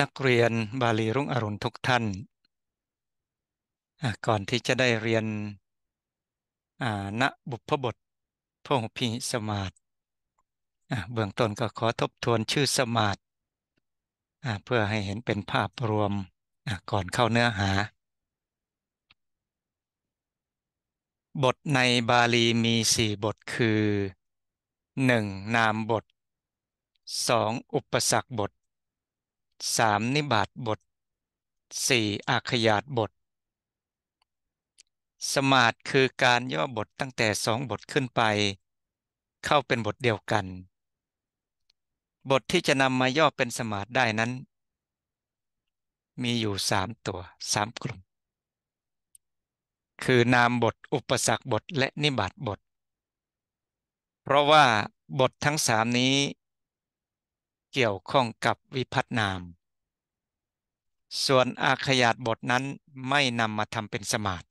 นักเรียนบาลีรุ่งอรุณทุกท่าน ก่อนที่จะได้เรียนณบุพบทพหุพิสมาตเบื้องต้นก็ขอทบทวนชื่อสมาตเพื่อให้เห็นเป็นภาพรวมก่อนเข้าเนื้อหา บทในบาลีมีสี่บทคือ 1. นามบท 2. อุปสรรคบทสามนิบาตบทสี่อาขยาตบท สมาธคือการย่อบทตั้งแต่สองบทขึ้นไป เข้าเป็นบทเดียวกัน บทที่จะนำมาย่อเป็นสมาธได้นั้น มีอยู่สามตัวสามกลุ่ม คือนามบทอุปสรรคบท และนิบาตบท เพราะว่าบททั้งสามนี้เกี่ยวข้องกับวิพัฒนาม ส่วนอาขยาตบทนั้นไม่นำมาทำเป็นสมาธิ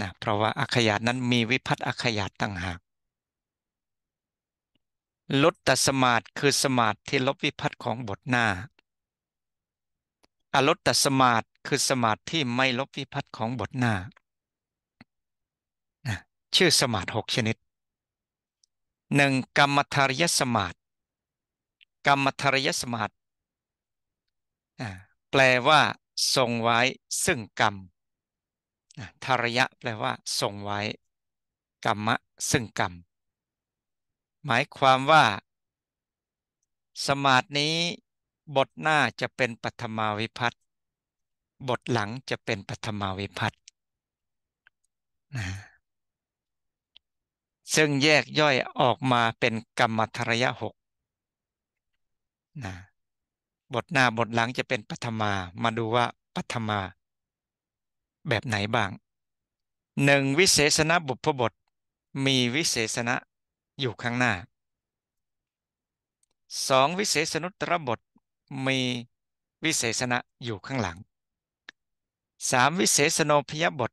นะเพราะว่าอาขยาตนั้นมีวิพัฒอาขยาตตั้งหากลดตสมาธิคือสมาธิที่ลบวิพัฒของบทหน้าอลดตสมาธิคือสมาธิที่ไม่ลบวิพัฒของบทหน้าชื่อสมาธิหกชนิดหนึ่งกรรมธาริยสมาธิกรรมธรยสมาธิแปลว่า ทรงไว้ ซึ่งกรรมธารยะแปลว่าทรงไว้กรรมะซึ่งกรรมหมายความว่า สมาธินี้ บทหน้าจะเป็นปัทมาวิพัตบทหลังจะเป็นปัทมาวิพัตนะซึ่งแยกย่อยออกมาเป็นกรรมธรยะหกนะบทหน้าบทหลังจะเป็นปฐมา มาดูว่าปฐมา แบบไหนบ้าง หนึ่งวิเศษณบุพบท มีวิเศษณะอยู่ข้างหน้า สองวิเศษนุตรบทมีวิเศษณะอยู่ข้างหลัง สามวิเศษโนพยบท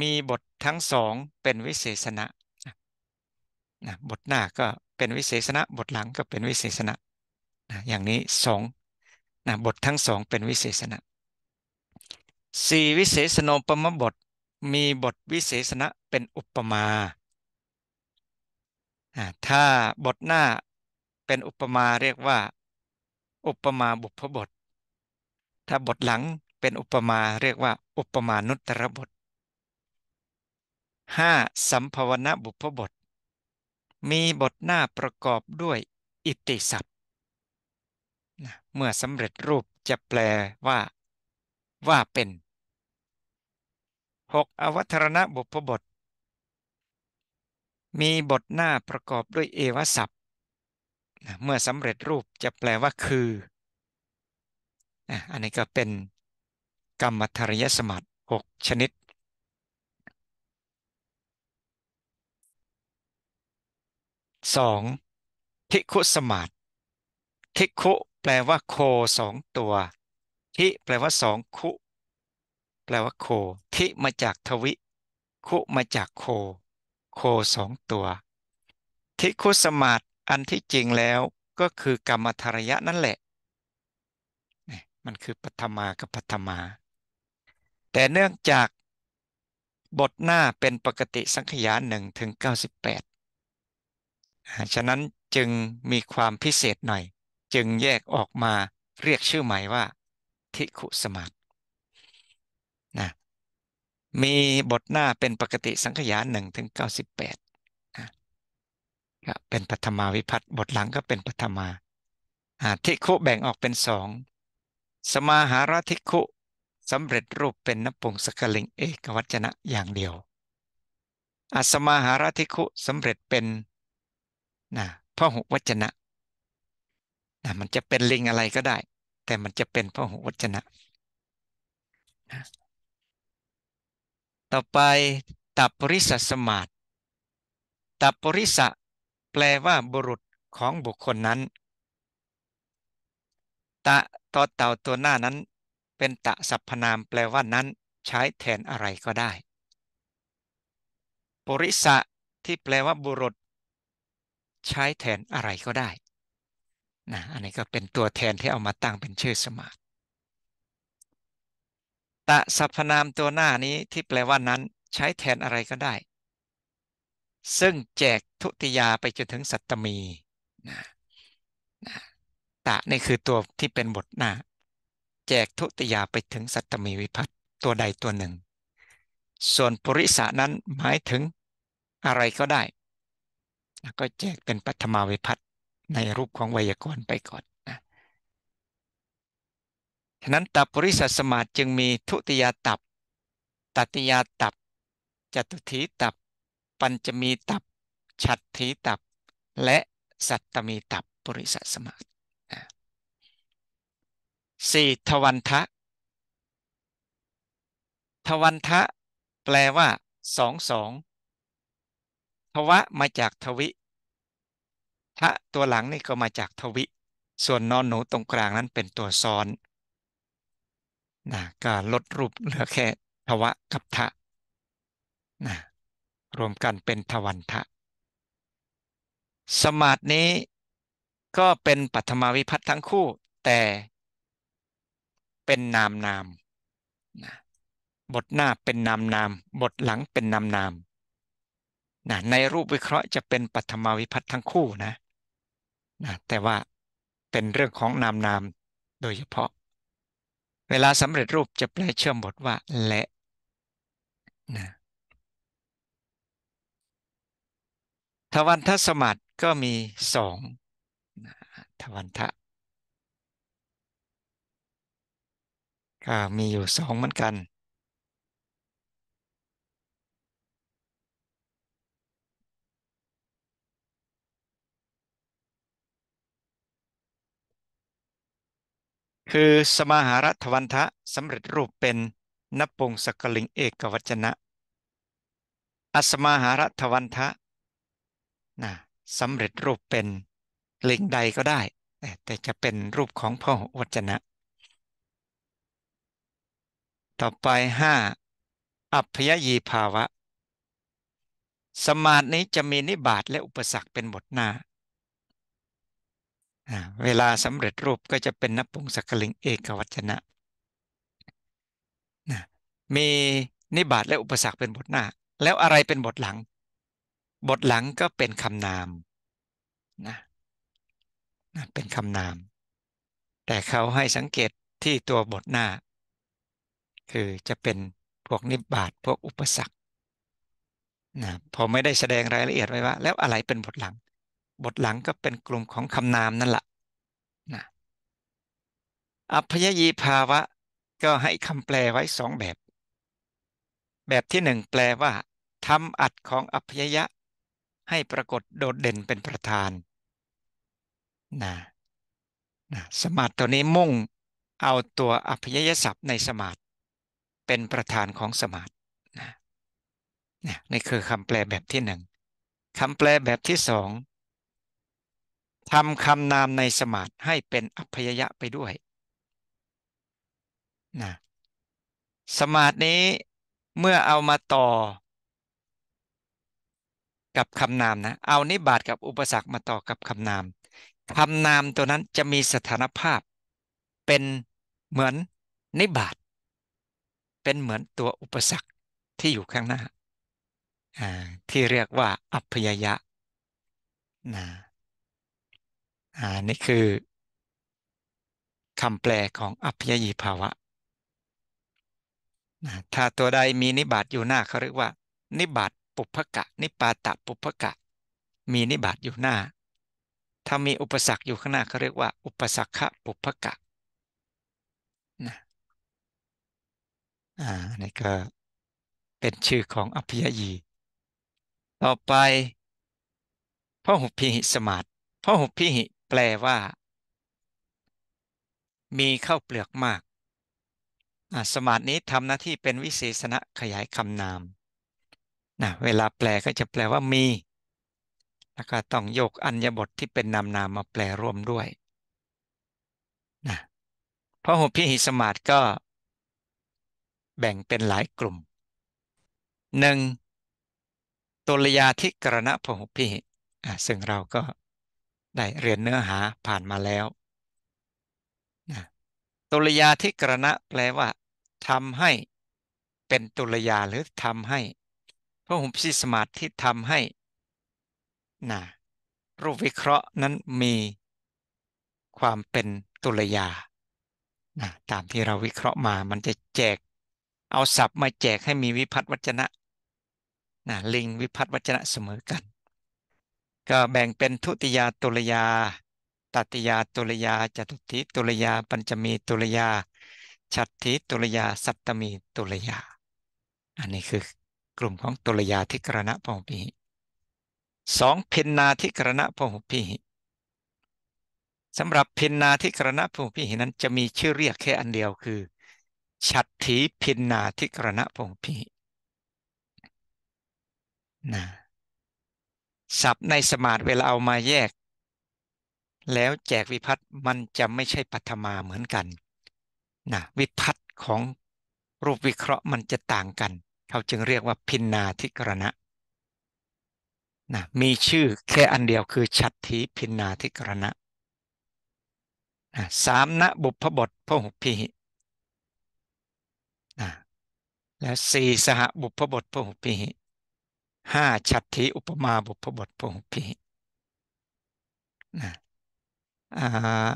มีบททั้งสองเป็นวิเศษณะนะบทหน้าก็เป็นวิเศษณะบทหลังก็เป็นวิเศษณะนะอย่างนี้สองนะบททั้งสองเป็นวิเศษณะสี่วิเศษโนปมบท มีบทวิเศษณะเป็นอุปมาถ้าบทหน้าเป็นอุปมาเรียกว่า อุปมาบุพบท ถ้าบทหลังเป็นอุปมาเรียกว่า อุปมานุตรบทห้าสัมภวนะบุพบท มีบทหน้าประกอบด้วยอิติศัพทนะเมื่อสำเร็จรูปจะแปลว่า ว่าเป็น 6. อวัธรณบุพบท มีบทหน้าประกอบด้วยเอวสัพท์เมื่อสำเร็จรูปจะแปลว่าคือ อันนี้ก็เป็น กรรมธรยสมัติ6ชนิดสองทิคุสมาติิคุแปลว่าโคสองตัว ทิ แปลว่าสองคุ แปลว่าโคทิ มาจากทวิ คุมาจากโคโคสองตัว ทิ คุสมาตอันที่จริงแล้วก็คือ กรรมธรยะนั่นแหละ มันคือปฐมากับปฐมา แต่เนื่องจาก บทหน้าเป็นปกติสังขยาหนึ่งถึง 98 ฉะนั้นจึงมีความพิเศษหน่อยจึงแยกออกมาเรียกชื่อใหม่ว่า ทิคุสมาธนะมีบทหน้าเป็นปกติสังขยาหนึ่งถึงเก้าสิบแปดก็เป็นปัมาวิพัตบทหลังก็เป็นปัทมาทิคุแบ่งออกเป็นสองสมาหารทิคุสำเร็จรูปเป็นนปุงสกลิงเอกวัจนะอย่างเดียว อสมาหารทิคุสำเร็จเป็นนะพหุวัจนะนะมันจะเป็นลิงอะไรก็ได้ แต่มันจะเป็นพระหุวจนะนะ ต่อไปตับปริสสมาตตับปริสะแปลว่าบุรุษของบุคคลนั้นตะตอเต่าตัวหน้านั้น เป็นตะสัพพนามแปลว่านั้นใช้แทนอะไรก็ได้ปริสะที่แปลว่าบุรุษ ใช้แทนอะไรก็ได้นะอันนี้ก็เป็นตัวแทนที่เอามาตั้งเป็นชื่อสมาธตะสรรพนามตัวหน้านี้ที่แปลว่านั้นใช้แทนอะไรก็ได้ ซึ่งแจกทุติยาไปจนถึงสัตตมีนะนะตะนี่คือตัวที่เป็นบทหน้าแจกทุติยาไปถึงสัตตมีวิพัตตัวใดตัวหนึ่ง ส่วนปุริสานั้นหมายถึงอะไรก็ได้แล้วก็แจกเป็นปัทมาวิพัตในรูปของไวยากรณ์ไปก่อนนะฉะนั้นตับปริสัทสมาจึงมีทุติยตับตติยตับจตุถีตับ ปัญจมีตับฉัตถีตับ และสัตตมีตับปริสัทสมาสี่ทวันทะ ทวันทะ แปลว่าสองสองทวะมาจากทวิทะตัวหลังนี่ก็มาจากทวิ ส่วนนอนหนูตรงกลางนั้นเป็นตัวซ้อนนะก็ลดรูปเหลือแค่ทวะกับทะนะรวมกันเป็นทวันทะสมาธินี้ก็เป็นปัทมาวิพัฒน์ทั้งคู่แต่เป็นนามนามนะบทหน้าเป็นนามนามบทหลังเป็นนามนามนะในรูปวิเคราะห์จะเป็นปัทมาวิพัฒน์ทั้งคู่นะนะแต่ว่าเป็นเรื่องของนามนามโดยเฉพาะ เวลาสำเร็จรูปจะแปลเชื่อมบทว่าและนะทวันทสมัติก็มีสองทวันทะ ก็มีอยู่สองเหมือนกันคือ สมาหารทวันทะสำเร็จรูปเป็นนปงสกลิงเอกวัจนะ อสมาหารทวันทะนะสำเร็จรูปเป็นลิงใดก็ได้ แต่จะเป็นรูปของพ่อวัจนะ ต่อไปห้าอัพยยีภาวะ สมาธินี้จะมีนิบาตและอุปสรรคเป็นบทหน้าเวลาสำเร็จรูปก็จะเป็นนปุงสักลิงเอกวัจนะนะ มีนิบาตและอุปสรรคเป็นบทหน้าแล้วอะไรเป็นบทหลัง บทหลังก็เป็นคำนามนะนะเป็นคำนาม แต่เขาให้สังเกตที่ตัวบทหน้า คือจะเป็นพวกนิบาตพวกอุปสรรคนะพอไม่ได้แสดงรายละเอียดไว้ว่าแล้วอะไรเป็นบทหลังบทหลังก็เป็นกลุ่มของคำนามนั่นแหละนะอัพยยีภาวะ ก็ให้คำแปลไว้สองแบบ แบบที่หนึ่งแปลว่าทำอัดของอัพยยะ ให้ปรากฏโดดเด่นเป็นประธาน นะ นะ สมาธิตัวนี้มุ่ง เอาตัวอัพยยศัพท์ในสมาธิเป็นประธานของสมาธินะนี่คือคำแปลแบบที่หนึ่งคำแปลแบบที่สองทำคำนามในสมาธิให้เป็น อัพยยะไปด้วยนะสมาธินี้เมื่อเอามาต่อกับคำนามนะ เอานิบาตกับอุปสรรคมาต่อกับคำนามคำนามตัวนั้นจะมีสถานภาพ เป็นเหมือนนิบาตเป็นเหมือนตัวอุปสรรคที่อยู่ข้างหน้า ที่เรียกว่า อัพยยะนะอ่า นี่คือ คำแปลของอัพยยีภาวะ ถ้าตัวใดมีนิบาตอยู่หน้าเขาเรียกว่า นิบาตปุพกะนิปาตะปุพกะมีนิบาตอยู่หน้า ถ้ามีอุปสรรคอยู่ข้างหน้าเขาเรียกว่า อุปสรรคะปุพกะนะอ่านี่ก็เป็นชื่อของอภิยยี ต่อไปพระหุพิหิสมาตพระหุพิหิแปลว่ามีข้าวเปลือกมาก สมาธินี้ทำหน้าที่เป็นวิเศษณะขยายคำนามนะเวลาแปลก็จะแปลว่ามี แล้วก็ต้องโยกอัญญบทที่เป็นนามนามมาแปลร่วมด้วยนะพระหุพิหิสมาธิก็ แบ่งเป็นหลายกลุ่ม หนึ่งตุลยาธิกรณะพหุพิหิซึ่งเราก็ได้เรียนเนื้อหาผ่านมาแล้วนะตุลยาธิกรณะแปลว่าทำให้เป็นตุลยาหรือทำให้พระหุมพิสมาธิทำให้นะรูปวิเคราะห์นั้นมีความเป็นตุลยา นะตามที่เราวิเคราะห์มามันจะแจก เอาศัพท์มาแจกให้มีวิพัฒนวัจนะนะ ลิงวิพัฒนวัจนะเสมอกันก็แบ่งเป็นทุติยาตุลยาตติยาตุลยา จตุทิตุลยาปัญจมีตุลยาชัตถิตุลยา สัตตมีตุลยา อันนี้คือกลุ่มของตุลยาธิกรณะพหุพิสองพินนาธิกรณะพหุพิสำหรับพินนาธิกรณะพหุพินั้นจะมีชื่อเรียกแค่อันเดียวคือชัตถีพินนาธิกรณะพหุพินะศัพท์ในสมาธิเวลาเอามาแยก แล้วแจกวิพัตมันจะไม่ใช่ปัทมาเหมือนกันนะวิพัตของรูปวิเคราะห์มันจะต่างกัน เขาจึงเรียกว่าพินนาธิกรณะนะมีชื่อแค่อันเดียวคือฉัตถีพินนาธิกรณะนะสามณบุพบทพหุพีนะและสี่สหบุพบทพหุพีห้าชัตถิอุปมาบุพบทพหพีนะอ่า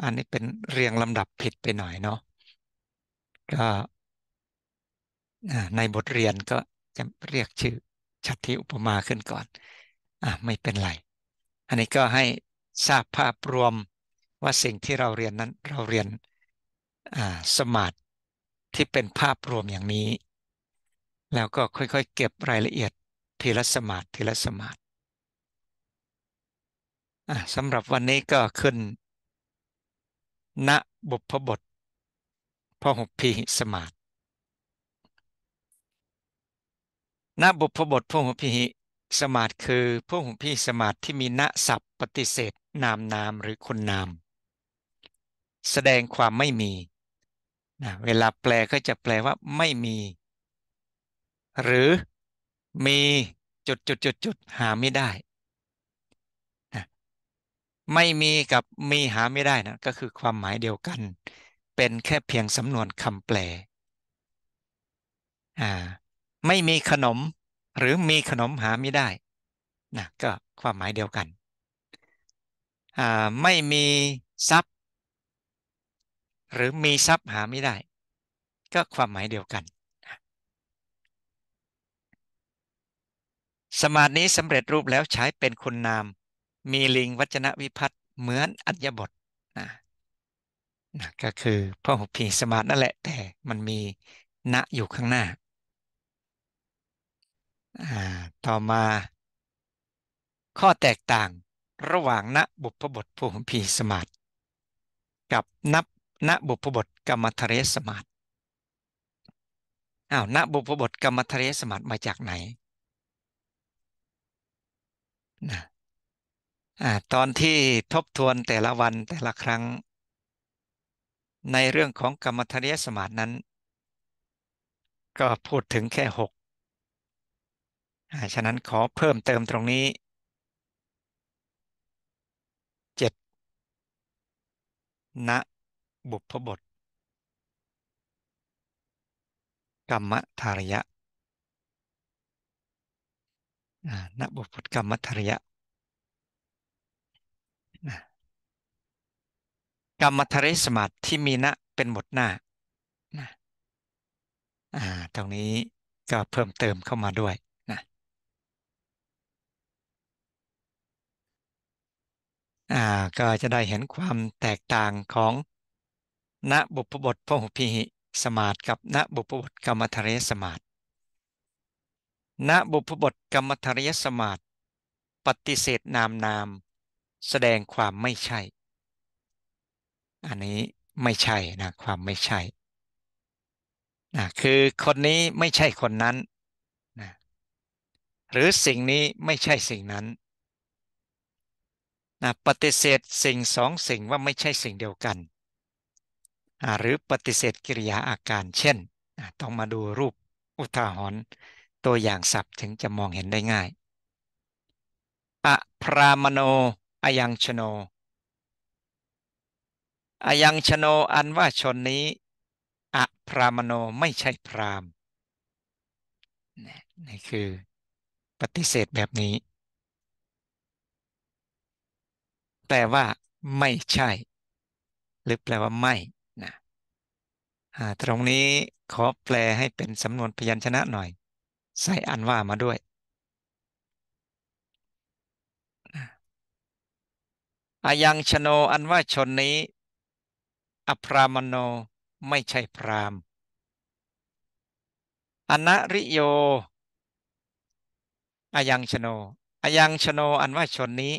อันนี้เป็นเรียงลำดับผิดไปหน่อยเนาะ ก็ในบทเรียนก็จะเรียกชื่อชัตถิอุปมาขึ้นก่อน อ่ะไม่เป็นไร อันนี้ก็ให้ทราบภาพรวมว่าสิ่งที่เราเรียนนั้นเราเรียน อ่า สมาธิที่เป็นภาพรวมอย่างนี้ แล้วก็ค่อยๆเก็บรายละเอียดเทละสมาธิทีละสมาธิสำหรับวันนี้ก็ขึ้น ณบุพบท พหุพีสมาธิณบุพบทพหุพีสมาธิคือพหุพีสมาธิที่มีณศัพท์ ปฏิเสธนามนามหรือคนนาม แสดงความไม่มีนะเวลาแปลก็จะแปลว่าไม่มี หรือมีจุดจุดจุดจุดหาไม่ได้ ไม่มีกับมีหาไม่ได้นะก็คือความหมายเดียวกัน เป็นแค่เพียงสำนวนคำแปลอ่าไม่มีขนมหรือมีขนมหาไม่ได้นะก็ความหมายเดียวกันอ่าไม่มีทรัพย์ หรือมีทรัพย์หาไม่ได้ ก็ความหมายเดียวกันสมาธินี้สำเร็จรูปแล้วใช้เป็นคุณนาม มีลิงวัจนะวิพัตเหมือนอัญญบทนะนะก็คือพ่อหุพีสมาธินั่นแหละแต่มันมีณอยู่ข้างหน้าต่อมาข้อแตกต่างระหว่างณบุพบทพหุพีสมาธิกับนับณบุพบทกรรมทเรสมาธิอ้าวณบุพบทกรรมทเรสมาธิมาจากไหนนะตอนที่ทบทวนแต่ละวันแต่ละครั้ง ในเรื่องของกรรมธริยสมาธินั้น ก็พูดถึงแค่หกฉะนั้นขอเพิ่มเติมตรงนี้เจ็ดณบุพบท กรรมธาริยะนะบุพกรรมมัทริยะกรรมมัทริสมาติที่มีณเป็นบทหน้านะตรงนี้ก็เพิ่มเติมเข้ามาด้วยนะก็จะได้เห็นความแตกต่างของณบุพบทพหุพิหิสมาธิกับณบุพบทกรรมทะเลสมาธิณบุพบทกรรมธรยสมาตปฏิเสธนามนาม แสดงความไม่ใช่ อันนี้ไม่ใช่นะความไม่ใช่นะคือคนนี้ไม่ใช่คนนั้นนะหรือสิ่งนี้ไม่ใช่สิ่งนั้นนะปฏิเสธสิ่งสองสิ่งว่าไม่ใช่สิ่งเดียวกันนะหรือปฏิเสธกิริยาอาการเช่นต้องมาดูรูปอุทาหรณ์ตัวอย่างศัพท์ถึงจะมองเห็นได้ง่ายอะพรามโนอายัง ชโนอายัง ชโน อันว่าชนนี้อะพรามโนไม่ใช่พราม นี่คือ ปฏิเสธแบบนี้ แต่ว่า ไม่ใช่ หรือแปลว่าไม่นะตรงนี้ขอแปลให้เป็นสำนวนพยัญชนะหน่อยใส่อันว่ามาด้วย อายังชโนอันว่าชนนี้อพรามโนไม่ใช่พรามอนาริโย อายังชโน อายังชโนอันว่าชนนี้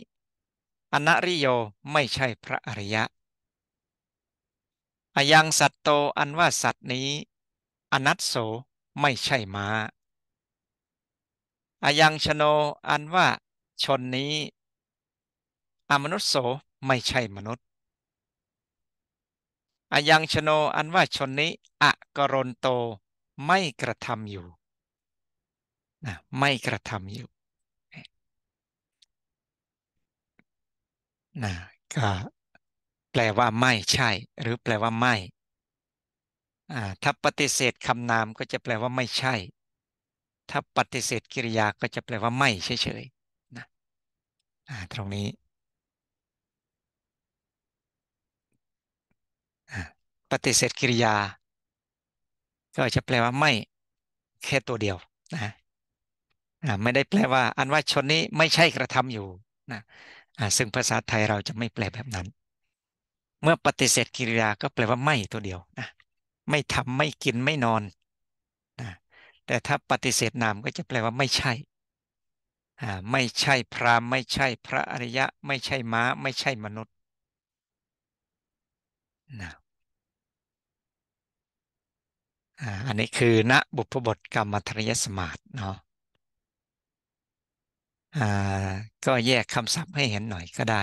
อนาริโยไม่ใช่พระอริยะ อายังสัตโตอันว่าสัตว์นี้ อนัตโสไม่ใช่มา้าอยังชโนอันว่าชนนี้อมนุษย์โสไม่ใช่มนุษย์ อยังชโนอันว่าชนนี้อะกรนโต ไม่กระทำอยู่นะไม่กระทำอยู่นะก็แปลว่าไม่ใช่ หรือแปลว่าไม่ถ้าปฏิเสธคำนามก็จะแปลว่าไม่ใช่ถ้าปฏิเสธกิริยาก็จะแปลว่าไม่เฉยๆนะตรงนี้ ปฏิเสธกิริยา ก็จะแปลว่าไม่แค่ตัวเดียวนะไม่ได้แปลว่า อันว่าชนนี้ไม่ใช่กระทำอยู่นะซึ่งภาษาไทยเราจะไม่แปลแบบนั้น เมื่อปฏิเสธกิริยาก็แปลว่าไม่ตัวเดียวนะไม่ทำไม่กินไม่นอนแต่ถ้าปฏิเสธนามก็จะแปลว่าไม่ใช่ ไม่ใช่พรามไม่ใช่พระอริยะไม่ใช่ม้าไม่ใช่มนุษย์นะอันนี้คือณบุพบทกรรมธรยสมาตเนาะก็แยกคำศัพท์ให้เห็นหน่อยก็ได้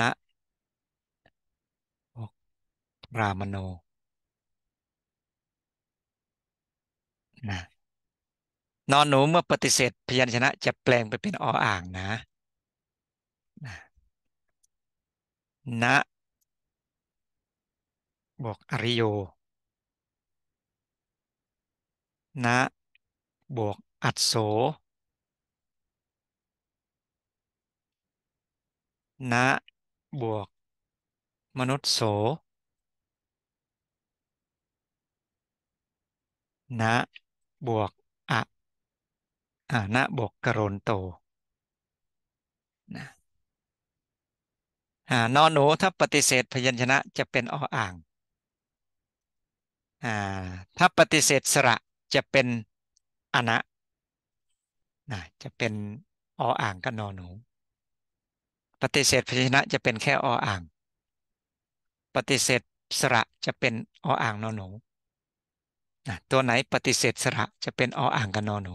นะรามโนนอนหนูเมื่อปฏิเสธพยัญชนะ จะแปลงไปเป็นอออ่างนะนะบวกอริโยนะบวกอัดโสนะบวก มนุษย์โส นะบวกอะอานะ บวกกรนโต นะนอนหนูถ้าปฏิเสธพยัญชนะจะเป็นออ่างถ้าปฏิเสธสระจะเป็นอนะนะ จะเป็นออ่างกับนอนหนู ปฏิเสธพยัญชนะจะเป็นแค่ออ่าง ปฏิเสธสระจะเป็นออ่างนอนหนูตัวไหนปฏิเสธสระจะเป็นอออ่างกับนอนหนู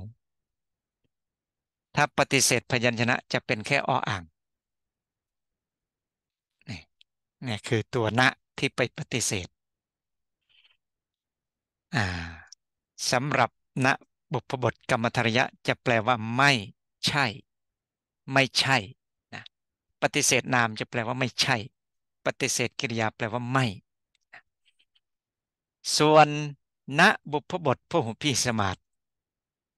ถ้าปฏิเสธพยัญชนะ จะเป็นแค่ออ่างนี่นี่คือตัวณที่ไปปฏิเสธสำหรับณบุพบทกรรมธรยะจะแปลว่าไม่ ใช่ ไม่ใช่นะปฏิเสธนามจะแปลว่าไม่ใช่ ปฏิเสธกิริยาแปลว่าไม่ ส่วนณบุพบทพหุพิสมาต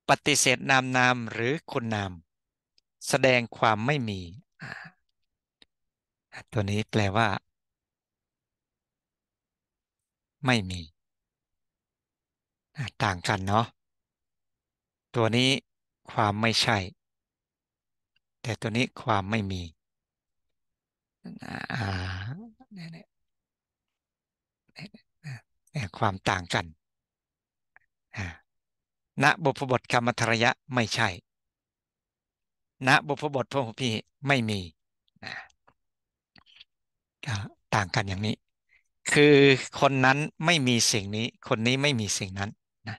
ปฏิเสธนามนามหรือคุณนาม แสดงความไม่มีตัวนี้แปลว่า ไม่มีต่างกันเนาะตัวนี้ความไม่ใช่ แต่ตัวนี้ความไม่มีความต่างกันณบุพบทกรรมธรยะไม่ใช่ณบุพบทพหุพีไม่มีนะต่างกันอย่างนี้ คือคนนั้นไม่มีสิ่งนี้ คนนี้ไม่มีสิ่งนั้นนะ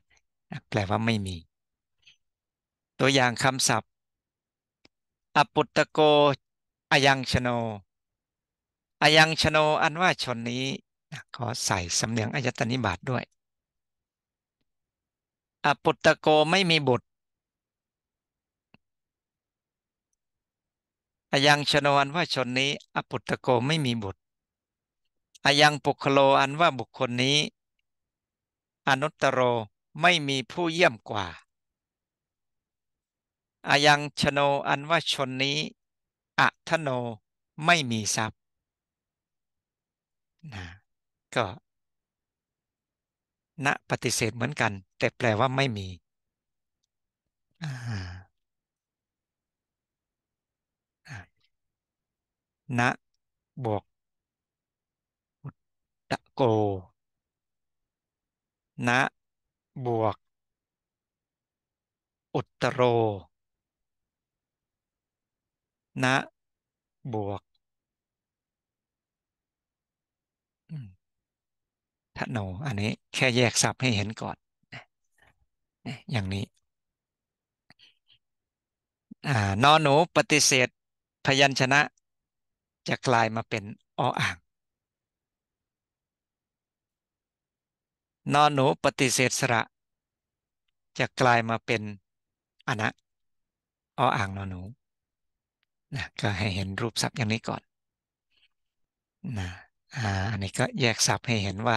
แปลว่าไม่มี ตัวอย่างคำศัพท์อปุตตโกอยังชโนอยังชโนอันว่าชนนี้ขอใส่สำเนียงอายตนิบาตด้วยอปุตตะโกไม่มีบุตร อยังชนวันว่าชนนี้ อปุตตะโกไม่มีบุตร อยังปุคโลอันว่าบุคคลนี้ อนุตตโรไม่มีผู้เยี่ยมกว่าอายังชโนอันว่าชนนี้อัทโนไม่มีทรัพย์นะก็ณปฏิเสธเหมือนกัน แต่แปลว่าไม่มีณบวกตะโกณบวก อุตโรณบวกทโนอันนี้แค่แยกศัพท์ให้เห็นก่อนอย่างนี้นอนหนูปฏิเสธพยัญชนะ จะกลายมาเป็น อออ่างนอนหนูปฏิเสธสระ จะกลายมาเป็นอนะออ่างนอนหนูนะก็ให้เห็นรูปศัพท์อย่างนี้ก่อนนะอ่า อันนี้ก็แยกศัพท์ให้เห็นว่า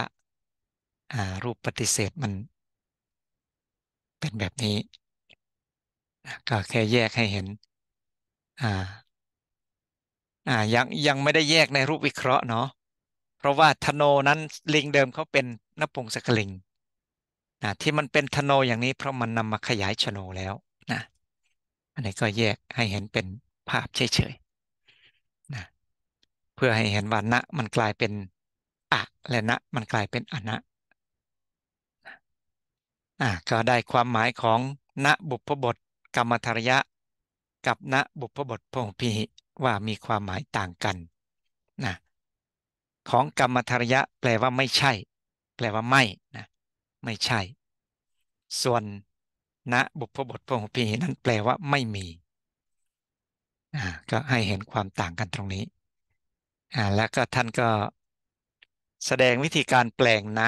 รูปปฏิเสธมันเป็นแบบนี้ก็แค่แยกให้เห็นอ่าอ่ายัง ยังไม่ได้แยกในรูปวิเคราะห์เนาะเพราะว่าธโนนั้นลิงเดิมเขาเป็นนปงสกลิงนะที่มันเป็นธโนอย่างนี้เพราะมันนำมาขยายชโนแล้วนะอันนี้ก็แยกให้เห็นเป็นภาพเฉยๆนะเพื่อให้เห็นว่าณมันกลายเป็นอะและณมันกลายเป็นอนะอ่ะก็ได้ความหมายของ ณบุพบท กรรมธรยะ กับ ณบุพบทพงพี ว่ามีความหมายต่างกันนะของกรรมธรยะแปลว่าไม่ใช่ แปลว่าไม่นะไม่ใช่ ส่วนณบุพบทพงพีนั้นแปลว่าไม่มีอ่าก็ให้เห็นความต่างกันตรงนี้อ่าแล้วก็ท่านก็ แสดงวิธีการแปลงณ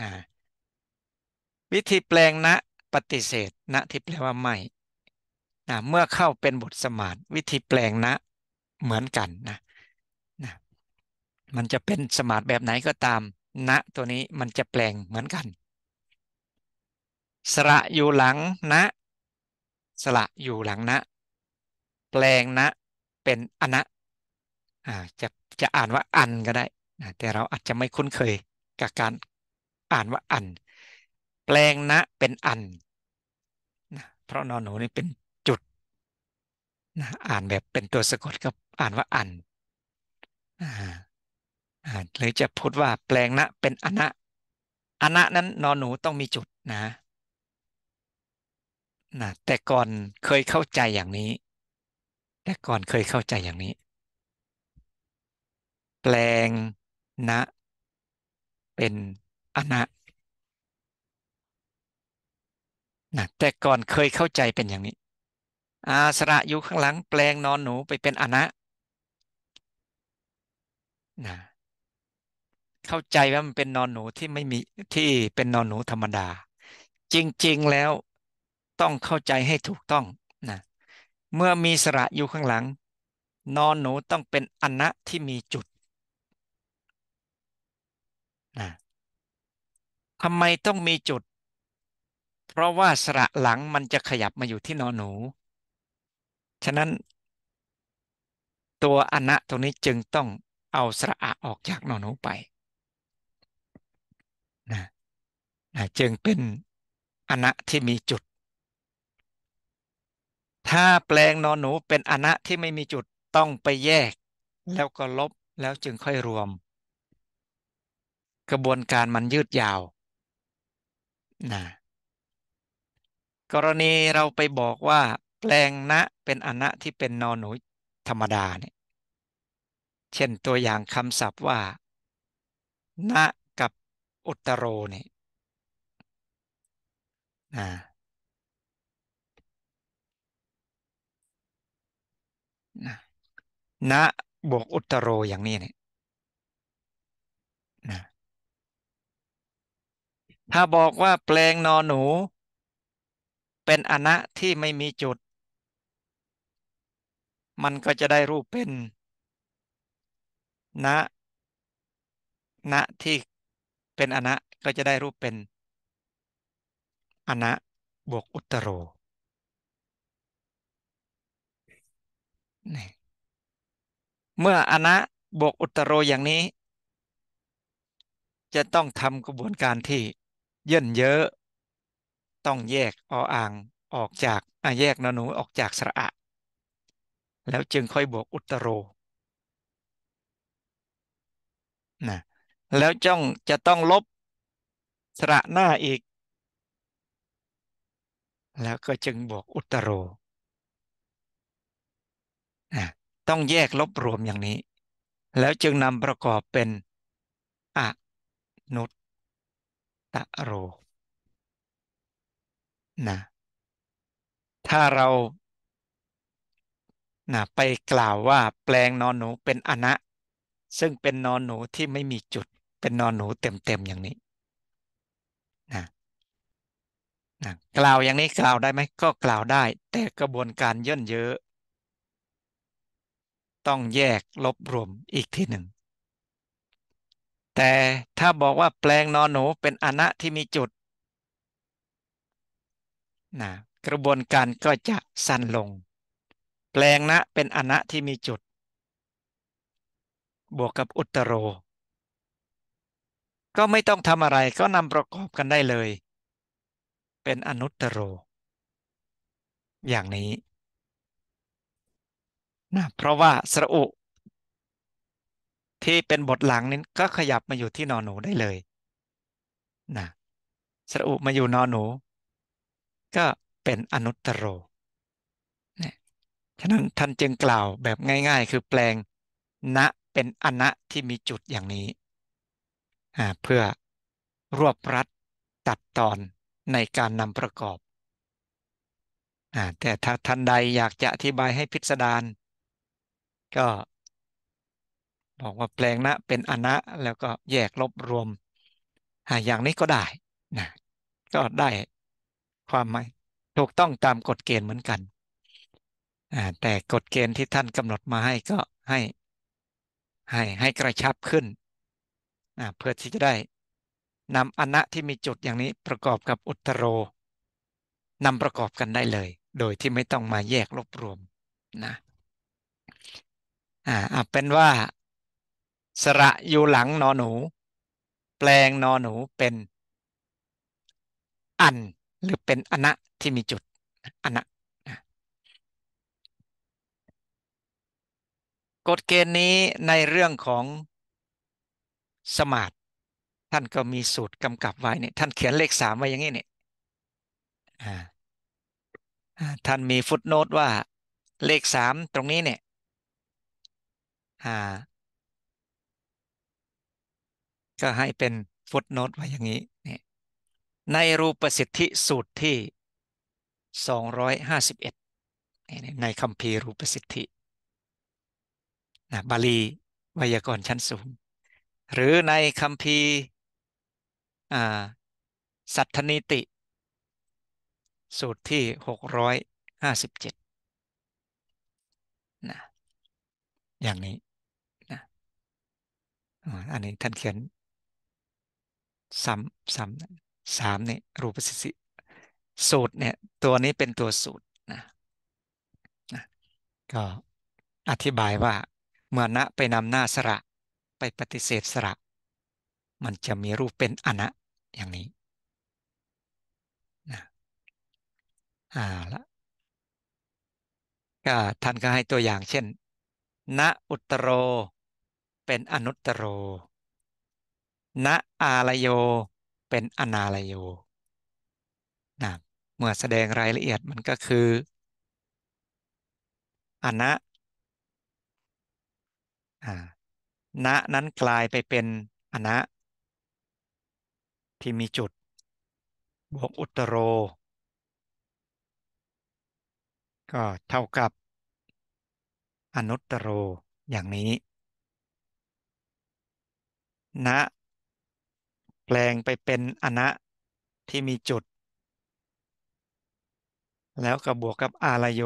อ่าวิธีแปลงณปฏิเสธณที่แปลว่าไม่นะเมื่อเข้าเป็น บท สมานวิธีแปลงณเหมือนกัน นะนะมันจะเป็นสมานแบบไหนก็ตามณตัวนี้มันจะแปลงเหมือนกัน สระอยู่หลังณสระอยู่หลังณแปลงณเป็นอนะอ่าจะจะอ่านว่าอันก็ได้นะแต่เราอาจจะไม่คุ้นเคยกับการอ่านว่าอันแปลงนะเป็นอันนะเพราะนอนหนูนี่เป็นจุดนะอ่านแบบเป็นตัวสะกดก็อ่านว่าอันหรือจะพูดว่าแปลงนะเป็นอนะอนะนั้นนอนหนูต้องมีจุดนะนะ แต่ก่อนเคยเข้าใจอย่างนี้ แต่ก่อนเคยเข้าใจอย่างนี้ แปลงนะเป็นอนะนะแต่ก่อนเคยเข้าใจเป็นอย่างนี้อาสระอยู่ข้างหลังแปลงนอนหนูไปเป็นอนะนะเข้าใจว่ามันเป็นนอนหนูที่ไม่มีที่เป็นนอนหนูธรรมดา จริงๆแล้วต้องเข้าใจให้ถูกต้องนะเมื่อมีสระอยู่ข้างหลัง นอนหนูต้องเป็นอนะที่มีจุดนะทำไมต้องมีจุดเพราะว่าสระหลังมันจะขยับมาอยู่ที่นอนหนู ฉะนั้น ตัวอนะตรงนี้จึงต้องเอาสระอะออกจากนอนหนูไปนะนะจึงเป็นอนะที่มีจุด ถ้าแปลงนอนหนูเป็นอนะที่ไม่มีจุดต้องไปแยก แล้วก็ลบแล้วจึงค่อยรวม กระบวนการมันยืดยาว นะกรณีเราไปบอกว่าแปลงนะเป็นอนะที่เป็นนอนหนูธรรมดาเนี่ยเช่นตัวอย่างคำศัพท์ว่านะกับอุตโรเนี่ยนะนะนะบวกอุตโรอย่างนี้เนี่ยนะถ้าบอกว่าแปลงนอนหนูเป็นอนะที่ไม่มีจุด มันก็จะได้รูปเป็น ณณที่เป็นอนะก็จะได้รูปเป็น อนะบวกอุตโรเมื่ออนะบวกอุตโรอย่างนี้ จะต้องทำกระบวนการที่เย่นเยอะต้องแยกออ่าง ออกจากแยกนนูออกจากสระอะแล้วจึงค่อยบวกอุตโรนะแล้วจ้องจะต้องลบสระหน้าอีก แล้วก็จึงบวกอุตโรนะต้องแยกลบรวมอย่างนี้ แล้วจึงนำประกอบเป็นอะนุตตะโรนะถ้าเรานะไปกล่าวว่าแปลงนอนหนูเป็นอนะ ซึ่งเป็นนอนหนูที่ไม่มีจุด เป็นนอนหนูเต็มๆอย่างนี้นะนะกล่าวอย่างนี้กล่าวได้ไหมก็กล่าวได้ แต่กระบวนการย่นเยอะ ต้องแยกลบรวมอีกทีหนึ่ง แต่ถ้าบอกว่าแปลงนอนหนูเป็นอนะที่มีจุดนะกระบวนการก็จะสั้นลง แปลงนะเป็นอนะที่มีจุด บวกกับอุตโร ก็ไม่ต้องทำอะไรก็นำประกอบกันได้เลย เป็นอนุตโร อย่างนี้นะเพราะว่าสระอุ ที่เป็นบทหลังนี้ก็ขยับมาอยู่ที่นอนหนูได้เลยนะสระอุมาอยู่นอนหนูก็เป็นอนุตตรโรนะฉะนั้นท่านจึงกล่าวแบบง่ายๆ คือแปลงณเป็นอนะที่มีจุดอย่างนี้ เพื่อรวบรัดตัดตอนในการนำประกอบ แต่ถ้าท่านใดอยากจะอธิบายให้พิสดาร ก็บอกว่าแปลงณเป็นอนะแล้วก็แยกลบรวม อย่างนี้ก็ได้นะก็ได้ความหมายถูกต้องตามกฎเกณฑ์เหมือนกันแต่กฎเกณฑ์ที่ท่านกำหนดมาให้ก็ให้ ให้ให้กระชับขึ้นเพื่อที่จะได้นำอนะที่มีจุดอย่างนี้ประกอบกับอุตโรนำประกอบกันได้เลยโดยที่ไม่ต้องมาแยกรวบรวมนะอ่าเป็นว่าสระอยู่หลังนอหนู แปลงนอหนูเป็นอันหรือเป็นอนะที่มีจุดอนะกฎเกณฑ์นี้ในเรื่องของ สมาธิท่านก็มีสูตรกำกับไว้เนี่ยท่านเขียนเลขสามไว้อย่างนี้เนี่ยท่านมีฟุตโนตว่า เลขสามตรงนี้เนี่ยก็ให้เป็นฟุตโนตไว้อย่างนี้เนี่ยในรูปสิทธิสูตรที่ 251 ในคำพีรูปสิทธินะบาลีวยากรณ์ชั้นสูง หรือในคำพีสัทธนิติ สูตรที่ 657นะอย่างนี้นะอันนี้ท่านเขียนซ้ำซ้ำสามเนี่ยรูปสิสิสูตรเนี่ยตัวนี้เป็นตัวสูตรนะนะก็อธิบายว่า เมื่อนะไปนำหน้าสระ ไปปฏิเสธสระ มันจะมีรูปเป็นอนะ อย่างนี้นะอ่าละก็ท่านก็ให้ตัวอย่างเช่นณอุตโร เป็นอนุตโร ณอาลโยเป็น อนาลโยนะเมื่อแสดงรายละเอียดมันก็คือ อนะะนั้นกลายไปเป็นอนะที่มีจุดบวกอุตโร ก็เท่ากับอนุตโรอย่างนี้ ณแปลงไปเป็นอนะที่มีจุด แล้วก็บวกกับอารโย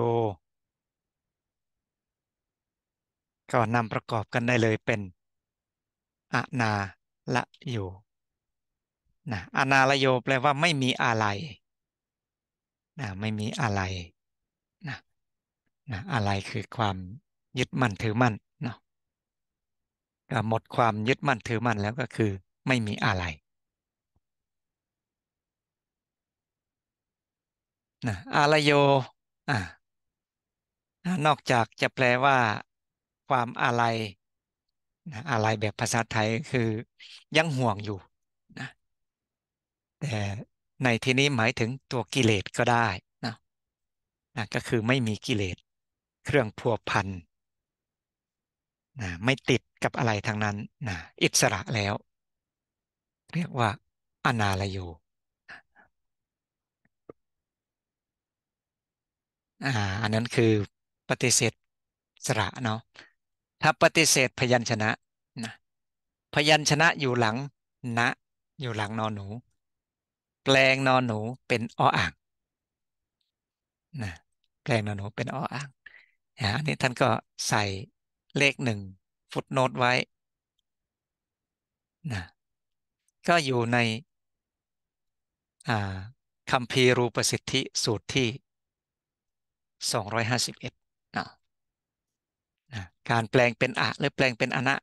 ก็นำประกอบกันได้เลยเป็นอะนาละโยนะอะนาละโยแปลว่าไม่มีอะไรนะไม่มีอะไรนะนะอะไรคือความยึดมั่นถือมั่นเนาะหมดความยึดมั่นถือมั่นแล้วก็คือ ไม่มีอะไรนะอารโยอ่านอกจากจะแปลว่าความอะไรนะอะไรแบบภาษาไทยคือ ยังห่วงอยู่นะแต่ในที่นี้หมายถึงตัวกิเลสก็ได้นะนะก็คือไม่มีกิเลสเครื่องพัวพันนะไม่ติดกับอะไรทางนั้นนะอิสระแล้ว เรียกว่า อนาลโยอ่าอันนั้นคือปฏิเสธสระเนาะถ้าปฏิเสธพยัญชนะนะพยัญชนะอยู่หลังนะอยู่หลังนอนหนู แปลงนอนหนูเป็นอออ่างนะแปลงนอนหนูเป็นออ่างอันนี้ท่านก็ใส่เลขหนึ่งฟุตโนตไว้นะก็อยู่ในคำพีรูปสิทธิสูตรที่251นะนะการแปลงเป็นอะหรือแปลงเป็นอนะ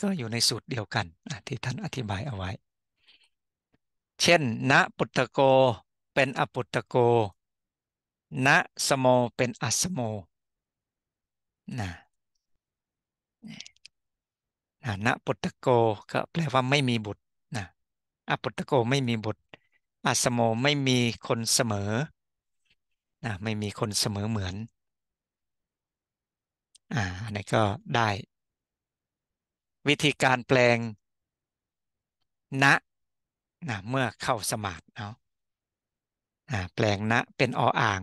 ก็อยู่ในสูตรเดียวกันนะที่ท่านอธิบายเอาไว้ เช่น ณ ปุตตโก เป็นอปุตตโก ณสโมเป็นอัสโมนะนะณปุตตโกก็แปลว่าไม่มีบุตรนะอปุตตโกไม่มีบุตรอัสโมไม่มีคนเสมอนะไม่มีคนเสมอเหมือนอ่าอันนี้ก็ได้ วิธีการแปลงณนะนะเมื่อเข้าสมาธิเนาะอ่าแปลงณนะเป็นออ่าง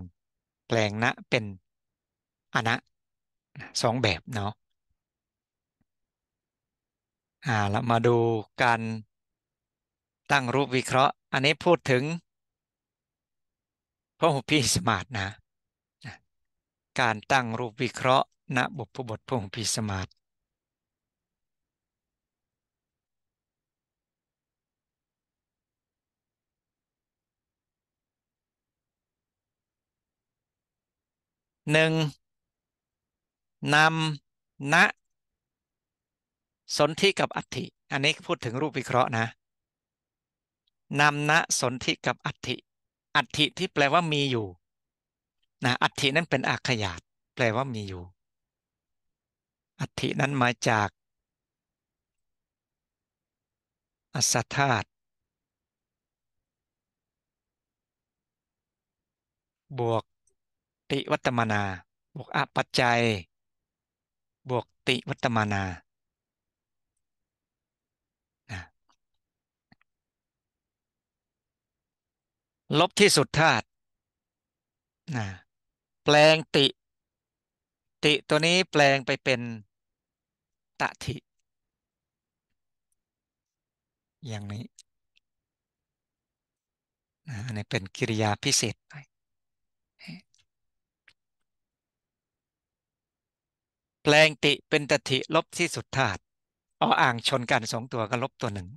แปลงณนะเป็นอนะสองแบบเนาะอ่าแล้วมาดูการตั้งรูปวิเคราะห์ อันนี้พูดถึงพระหุพีสมาสนะ การตั้งรูปวิเคราะห์ ณบุพบทพระหุพีสมาสหนึ่งนำณสนธิกับอัฐิอันนี้พูดถึงรูปวิเคราะห์นะ นำณสนธิกับอัฐิอัติที่แปลว่ามีอยู่นะอัตินั้นเป็นอาขยาตแปลว่ามีอยู่ อัตินั้นมาจากอสัธาตบวกติวัตมนา บวกอปัจจัย บวกติวัตมนาลบที่สุดธาตุ นะ แปลงติ ติตัวนี้แปลงไปเป็น ตะทิอย่างนี้ นะนี่เป็นกิริยาพิเศษไปแปลงติเป็นตทิลบที่สุดธาตุออ่างชนกันสองตัวก็ลบตัวหนึ่ง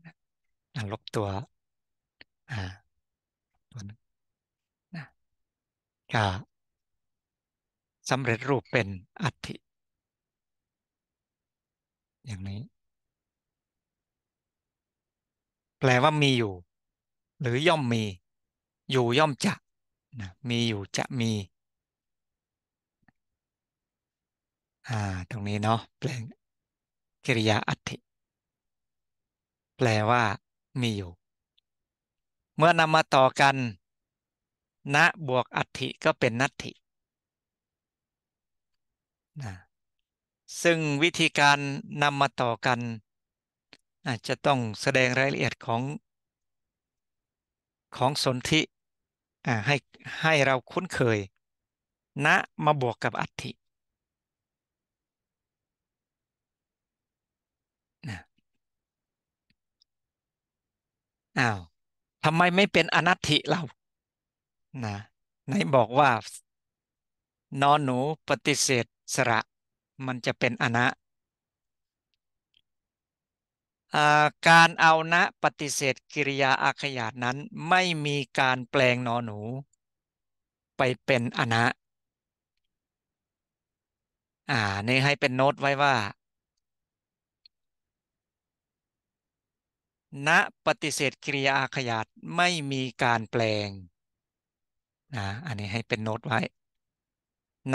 ลบตัว อ่าตัวนึงนะก็สำเร็จรูปเป็นอัฐิอย่างนี้ แปลว่ามีอยู่ หรือย่อมมี อยู่ย่อมจะนะมีอยู่จะมีอ่าตรงนี้เนาะ แปลง กิริยาอัติแปลว่ามีอยู่เมื่อนำมาต่อกัน ณ บวกอัฐิก็เป็นนัตถินะซึ่งวิธีการนำมาต่อกันอาจจะต้องแสดงรายละเอียดของของสนธิให้ให้เราคุ้นเคย ณ มาบวกกับอัฐิอ้าวทำไมไม่เป็นอนัตถิเรา นะไหนบอกว่า นอนหนู ปฏิเสธสระ มันจะเป็นอนะการเอาณปฏิเสธกิริยาอาขยาดนั้น ไม่มีการแปลงนอนหนู ไปเป็นอนะ อ่า นี่ ให้เป็นโน้ตไว้ว่าณปฏิเสธกริยาอาขยาตไม่มีการแปลงนะอันนี้ให้เป็นโน้ตไว้ณ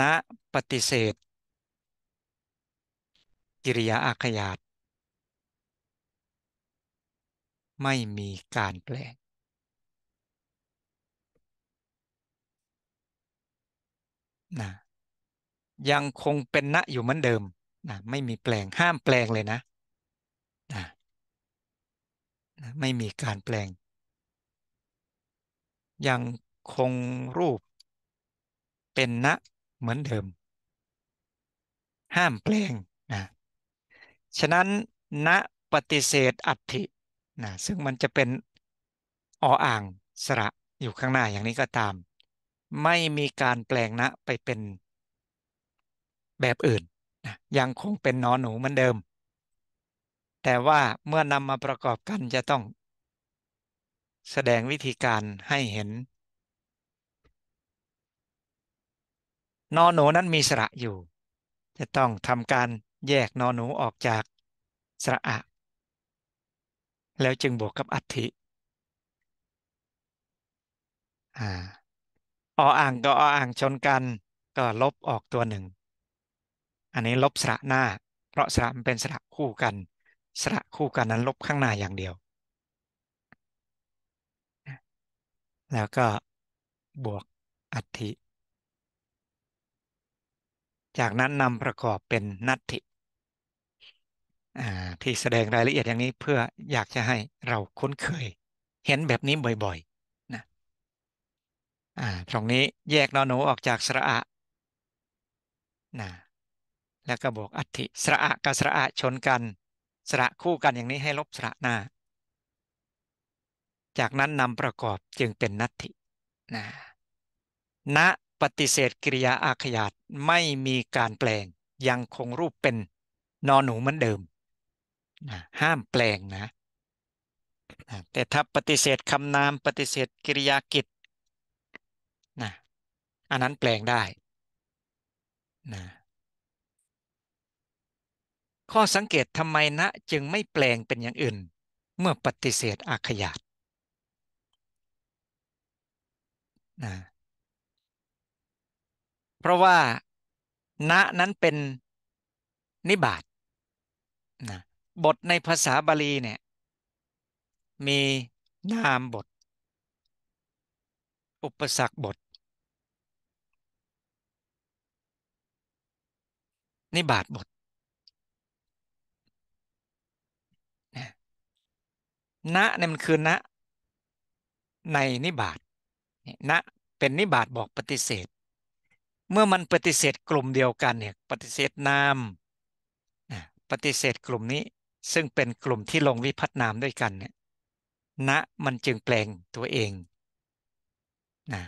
ปฏิเสธ กิริยาอาขยาตไม่มีการแปลงนะยังคงเป็นณอยู่เหมือนเดิมนะไม่มีแปลงห้ามแปลงเลยนะ นะไม่มีการแปลง ยังคงรูปเป็นณเหมือนเดิม ห้ามแปลงนะฉะนั้นณปฏิเสธอัตินะซึ่งมันจะเป็น ออ่างสระอยู่ข้างหน้าอย่างนี้ก็ตาม ไม่มีการแปลงณไปเป็นแบบอื่นนะยังคงเป็นนอนหนูเหมือนเดิมแต่ว่าเมื่อนำมาประกอบกันจะต้อง แสดงวิธีการให้เห็นนอนหนูนั้นมีสระอยู่ จะต้องทำการแยกนอนหนูออกจากสระอะแล้วจึงบวกกับอัฐิออ่างก็ออ่างชนกันก็ลบออกตัวหนึ่ง อันนี้ลบสระหน้าเพราะสระมันเป็นสระคู่กันสระคู่กันนั้นลบข้างหน้าอย่างเดียว แล้วก็บวกอัฐิจากนั้นนำประกอบเป็นนัตถิที่แสดงรายละเอียดอย่างนี้เพื่ออยากจะให้เราคุ้นเคย เห็นแบบนี้บ่อยๆ นะตรงนี้แยกนอนนูออกจากสระอะนะ แล้วก็บวกอัฐิสระอะกับสระอะชนกันสระคู่กันอย่างนี้ให้ลบสระหน้า จากนั้นนำประกอบจึงเป็นนัตถิ นะนะปฏิเสธกิริยาอาขยาตไม่มีการแปลงยังคงรูปเป็นนอนหนูเหมือนเดิมนะห้ามแปลงนะนะ แต่ถ้าปฏิเสธคำนามปฏิเสธกิริยากิจ นะ อันนั้นแปลงได้ นะข้อสังเกตทำไมณนะจึงไม่แปลงเป็นอย่างอื่นเมื่อปฏิเสธอาขยาตนะเพราะว่าณนะนั้นเป็นนิบาตนะบทในภาษาบาลีเนี่ยมีนามบท อุปสรรคบทนิบาตบทณเนี่ยมันคือณในนิบาตณเป็นนิบาตบอกปฏิเสธ เมื่อมันปฏิเสธกลุ่มเดียวกันเนี่ย ปฏิเสธนามปฏิเสธกลุ่มนี้ซึ่งเป็นกลุ่มที่ลงวิพัฒนามด้วยกันเนี่ยณมันจึงแปลงตัวเองนะ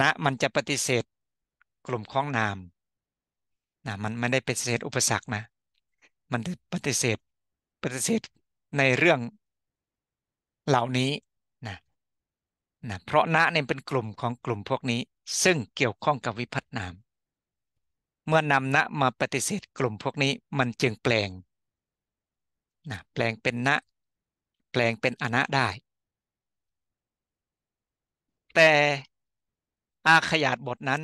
ณมันจะปฏิเสธกลุ่มของนามนะมันไม่ได้ปฏิเสธอุปสรรคนะ มันปฏิเสธปฏิเสธในเรื่องเหล่านี้นะนะเพราะนะเนี่ยเป็นกลุ่มของกลุ่มพวกนี้ ซึ่งเกี่ยวข้องกับวิพัฒนามเมื่อนำนะมาปฏิเสธกลุ่มพวกนี้มันจึงแปลงนะแปลงเป็นนะแปลงเป็นอนะได้ แต่อาขยาตบทนั้น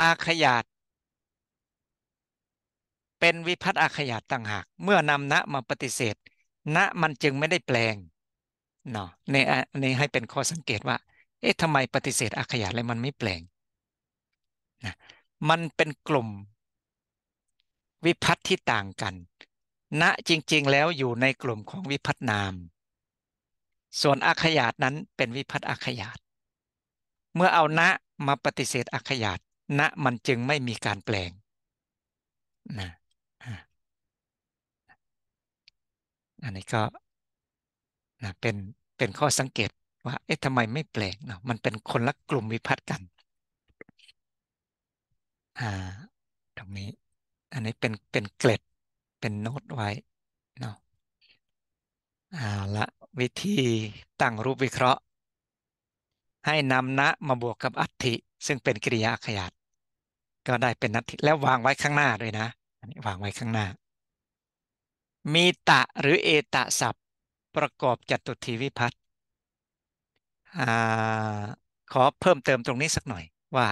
อาขยาตเป็นวิพัตอาขยาตต่างหากเมื่อนำนะมาปฏิเสธณมันจึงไม่ได้แปลงเนาะในใ้ให้เป็นข้อสังเกตว่า เอ๊ะทำไมปฏิเสธอักขยะอลไรมันไม่แปลงนะมันเป็นกลุ่ม วิพัตที่ต่างกันณจริงๆแล้วอยู่ในกลุ่มของวิพัตนาม ส่วนอักขยาตนั้นเป็นวิพัตอักขยาตเมื่อเอาณมาปฏิเสธอักขยาตณมันจึงไม่มีการแปลง นะอันนี้ก็นะเป็นเป็นข้อสังเกตว่า เอ๊ะทำไมไม่แปลกเนาะมันเป็นคนละกลุ่มวิพัฒน์กัน อ่า ตรงนี้อันนี้เป็นเป็นเกล็ดเป็นโน้ตไว้เนาะเอาละวิธีตั้งรูปวิเคราะห์ ให้นำนะมาบวกกับอัตถิ ซึ่งเป็นกริยาขยัดก็ได้เป็นนัตถิแล้ววางไว้ข้างหน้าด้วยนะ อันนี้วางไว้ข้างหน้ามีตะหรือเอตะศัพท์ประกอบจัตุทีวิพัตขอเพิ่มเติมตรงนี้สักหน่อยว่า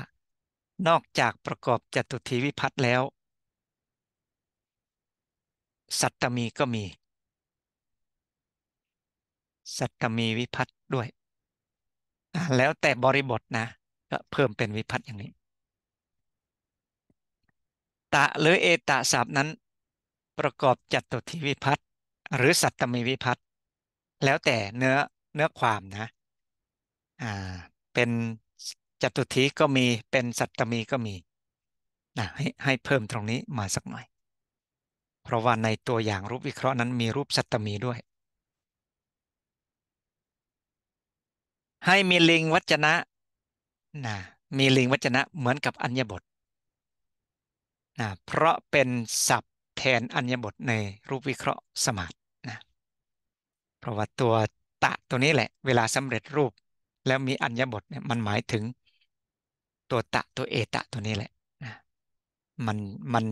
นอกจากประกอบจัตุทีวิพัตแล้วสัตตมีก็มี สัตตมีวิพัตด้วยแล้วแต่บริบทนะก็เพิ่มเป็นวิพัตอย่างนี้ ตะหรือเอตะศัพท์นั้นประกอบจัตุทีวิพัตหรือสัตตมีวิพัตแล้วแต่เนื้อเนื้อความนะอ่าเป็นจัตุทีก็มีเป็นสัตตมีก็มีนะให้ให้เพิ่มตรงนี้มาสักหน่อย เพราะว่าในตัวอย่างรูปวิเคราะห์นั้นมีรูปสัตตมีด้วย ให้มีลิงวัจนะนะมีลิงวัจนะเหมือนกับอัญญบทนะเพราะเป็นศัพแทนอัญญบทในรูปวิเคราะห์สมาธินะเพราะว่าตัวตะตัวนี้แหละ เวลาสำเร็จรูป แล้วมีอัญญบทเนี่ยมันหมายถึงตัวตะตัวเอตะตัวนี้แหละนะมันมัน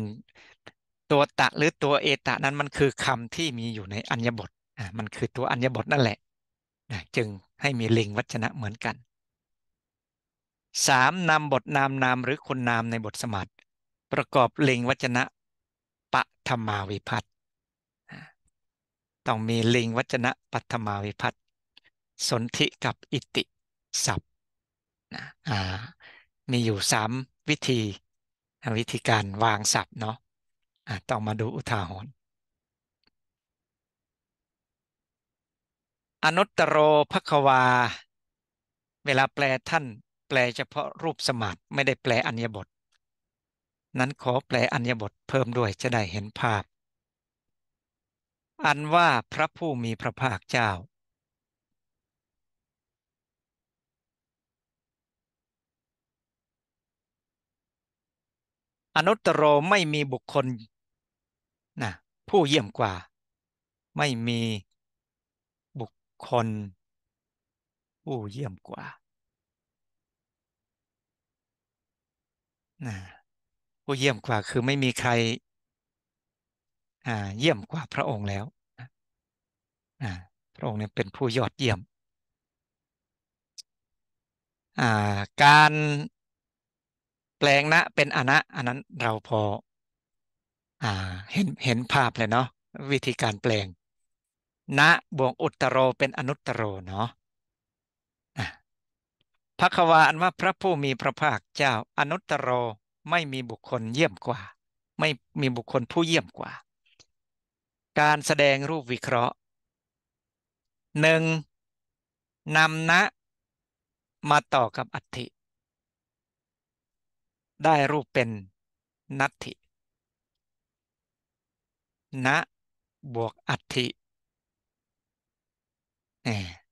ตัวตะหรือตัวเอตะนั้นมันคือคำที่มีอยู่ในอัญญบทอ่ามันคือตัวอัญญบทนั่นแหละนะจึงให้มีลิงวัชนะเหมือนกันสามนาบทนามนามหรือคุณนามในบทสมัติประกอบลิงวัจนะปัตมาวิพัตต้องมีลิงวัจนะปัตมาวิพัตสนธิกับอิติสับนะมีอยู่สามวิธีวิธีการวางสับเนาะะต้องมาดูอุทาหรณ์อนุตตโรภควาเวลาแปลท่านแปลเฉพาะรูปสมาตไม่ได้แปลอัญญบทนั้นขอแปลอัญญบทเพิ่มด้วยจะได้เห็นภาพ อันว่าพระผู้มีพระภาคเจ้า อนุตตรไม่มีบุคคลนะผู้เยี่ยมกว่า ไม่มีบุคคล ผู้เยี่ยมกว่านะผู้เยี่ยมกว่าคือไม่มีใครเยี่ยมกว่าพระองค์แล้ว พระองค์เนี่ยเป็นผู้ยอดเยี่ยมการแปลงนะเป็นอนะอันนั้นเราพออเห็นเห็นภาพเลยเนาะวิธีการแปลงนะบวกอุตโร เป็นอนุตโรเนาะพระควาอันว่าพระผู้มีพระภาคเจ้าอนุตโรไม่มีบุคคลเยี่ยมกว่า ไม่มีบุคคลผู้เยี่ยมกว่า การแสดงรูปวิเคราะห์หนึ่งนำนะมาต่อกับอัติได้รูปเป็นนัตถินะบวกอัติ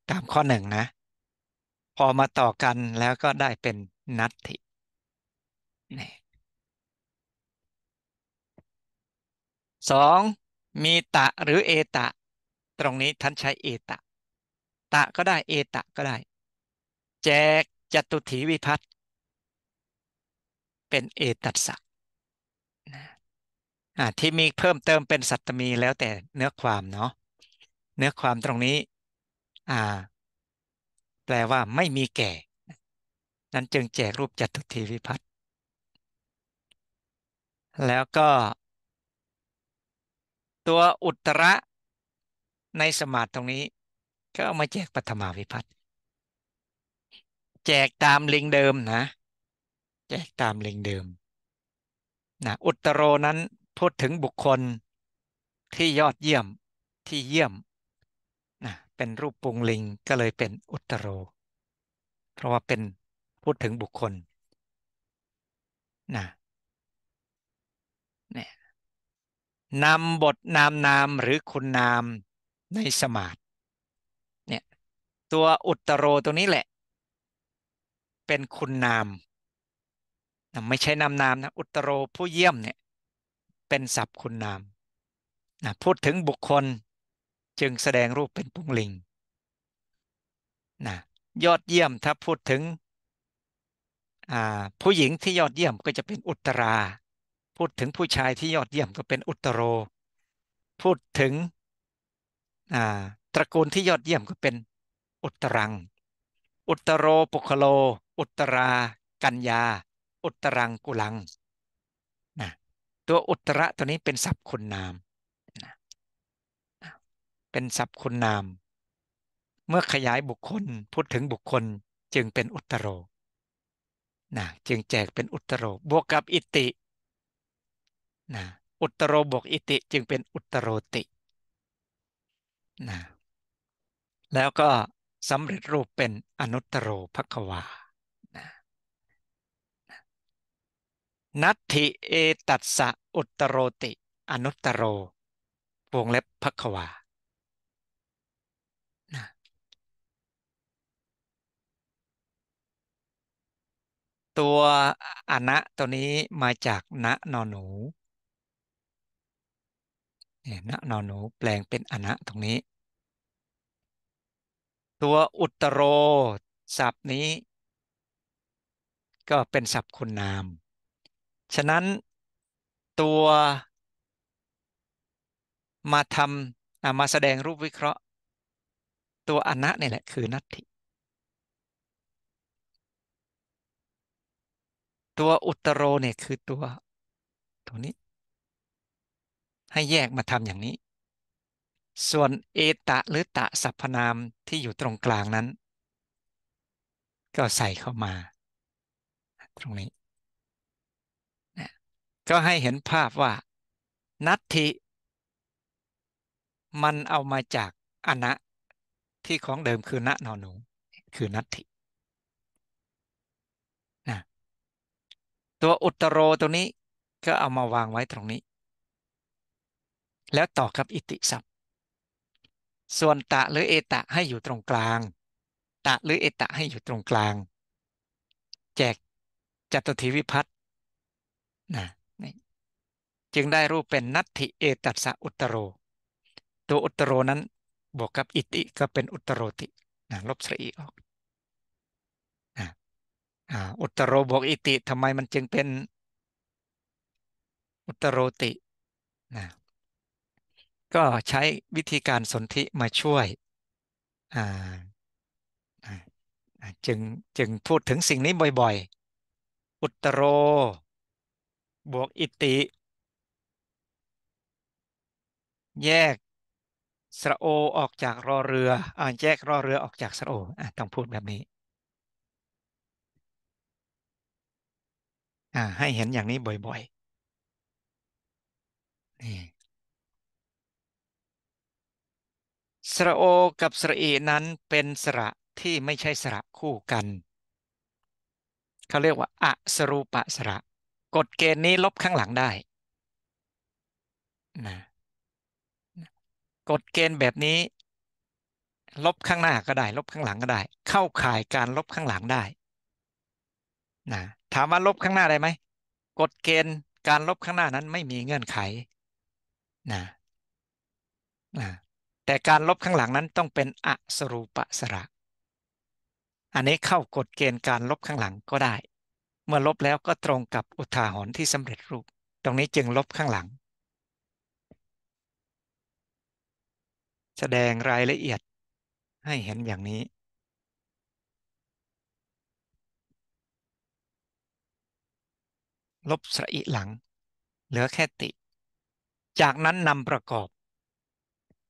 ตามข้อหนึ่งนะ พอมาต่อกันแล้วก็ได้เป็นนัตถินี่สองมีตะหรือ เอตะ ตรงนี้ท่านใช้ เอตะ ตะก็ได้ เอตะก็ได้ แจกจตุถีวิพัตเป็น เอตัสสะที่มีเพิ่มเติมเป็นสัตตมีแล้วแต่เนื้อความเนาะเนื้อความตรงนี้แปลว่าไม่มีแก่ นั้นจึงแจกรูปจัตุถีวิพัตแล้วก็ตัวอุตระ ในสมาธิตรงนี้ ก็เอามาแจกปัทมาวิพัตแจกตามลิงเดิมนะ แจกตามลิงเดิมนะอุตโรนั้น พูดถึงบุคคลที่ยอดเยี่ยมที่เยี่ยมนะเป็นรูปปุงลิงก็เลยเป็นอุตโร เพราะว่าเป็นพูดถึงบุคคลนะเนี่ยนำบทนามนามหรือคุณนามในสมาธิเนี่ยตัวอุตโรตัวนี้แหละ เป็นคุณนามนไม่ใช่นามนามนะ อุตโรผู้เยี่ยมเนี่ยเป็นศัพท์คุณนามนะพูดถึงบุคคลจึงแสดงรูปเป็นปุงลิงนะยอดเยี่ยมถ้าพูดถึงผู้หญิงที่ยอดเยี่ยม ก็จะเป็นอุตราพูดถึงผู้ชายที่ยอดเยี่ยมก็เป็นอุตโร พูดถึงตระกูลที่ยอดเยี่ยมก็เป็นอุตรัง อุตโรปุคโล อุตรา กัญญาอุตรังกุลังนะตัวอุตระตัวนี้เป็นศัพท์คุณนามนะเป็นศัพท์คุณนาม เมื่อขยายบุคคลพูดถึงบุคคลจึงเป็นอุตโรนะจึงแจกเป็นอุตโร บวกกับอิตินะอุตโรบวกอิติจึงเป็นอุตโรตินะแล้วก็สำเร็จรูปเป็นอนุตโรภควานะนัตถิเอตัสสะอุตโรติอนุตโร วงเล็บภควานะตัวอนะตัวนี้มาจากณนอนหนูเนี่ยนะนอนหนูแปลงเป็นอนะ ตรงนี้ ตัวอุตโร ศัพท์นี้ ก็เป็นศัพท์คุณนาม ฉะนั้นตัวมาทำมาแสดงรูปวิเคราะห์ตัวอนะนี่แหละ คือนัตถิ ตัวอุตโรเนี่ยคือตัว ตัวนี้ให้แยกมาทำอย่างนี้ ส่วน เอตะหรือตะสัพพนามที่อยู่ตรงกลางนั้น ก็ใส่เข้ามาตรงนี้นะก็ให้เห็นภาพว่า นัตถิมันเอามาจากอนะที่ของเดิมคือณนอนหนู คือ นัตถินะตัวอุตโรตัวนี้ก็เอามาวางไว้ตรงนี้แล้วต่อกับอิติสัพ ส่วนตะหรือเอตะให้อยู่ตรงกลาง ตะหรือเอตะให้อยู่ตรงกลาง แจกจัตุทิวิพัตนนะจึงได้รูปเป็นนัตถิเอตัสะอุตโร ตัวอุตโรนั้นบวกกับอิติก็เป็นอุตโรติ นะ ลบสระอีออก นะอุตโรบวกอิติทำไมมันจึงเป็น อุตโรติ นะก็ใช้วิธีการสนธิมาช่วยจึงจึงพูดถึงสิ่งนี้บ่อย ๆ อุตโร บวกอิติ แยก สระโอออกจากรอเรืออ่าแยกรอเรือออกจากสระโออ่ต้องพูดแบบนี้อ่าให้เห็นอย่างนี้บ่อยๆนี่สระโอกับสระเอนั้นเป็นสระที่ไม่ใช่สระคู่กันเขาเรียกว่าอสรูปะสระกฎเกณฑ์นี้ลบข้างหลังได้นะกฎเกณฑ์แบบนี้ ลบข้างหน้าก็ได้ ลบข้างหลังก็ได้ เข้าข่ายการลบข้างหลังได้นะถามว่าลบข้างหน้าได้ไหมกฎเกณฑ์การลบข้างหน้านั้นไม่มีเงื่อนไขนะนะแต่การลบข้างหลังนั้นต้องเป็นอสรูปสระ อันนี้เข้ากฎเกณฑ์การลบข้างหลังก็ได้ เมื่อลบแล้วก็ตรงกับอุทาหรณ์ที่สำเร็จรูป ตรงนี้จึงลบข้างหลัง แสดงรายละเอียดให้เห็นอย่างนี้ ลบสระอิหลังเหลือแค่ติ จากนั้นนำประกอบ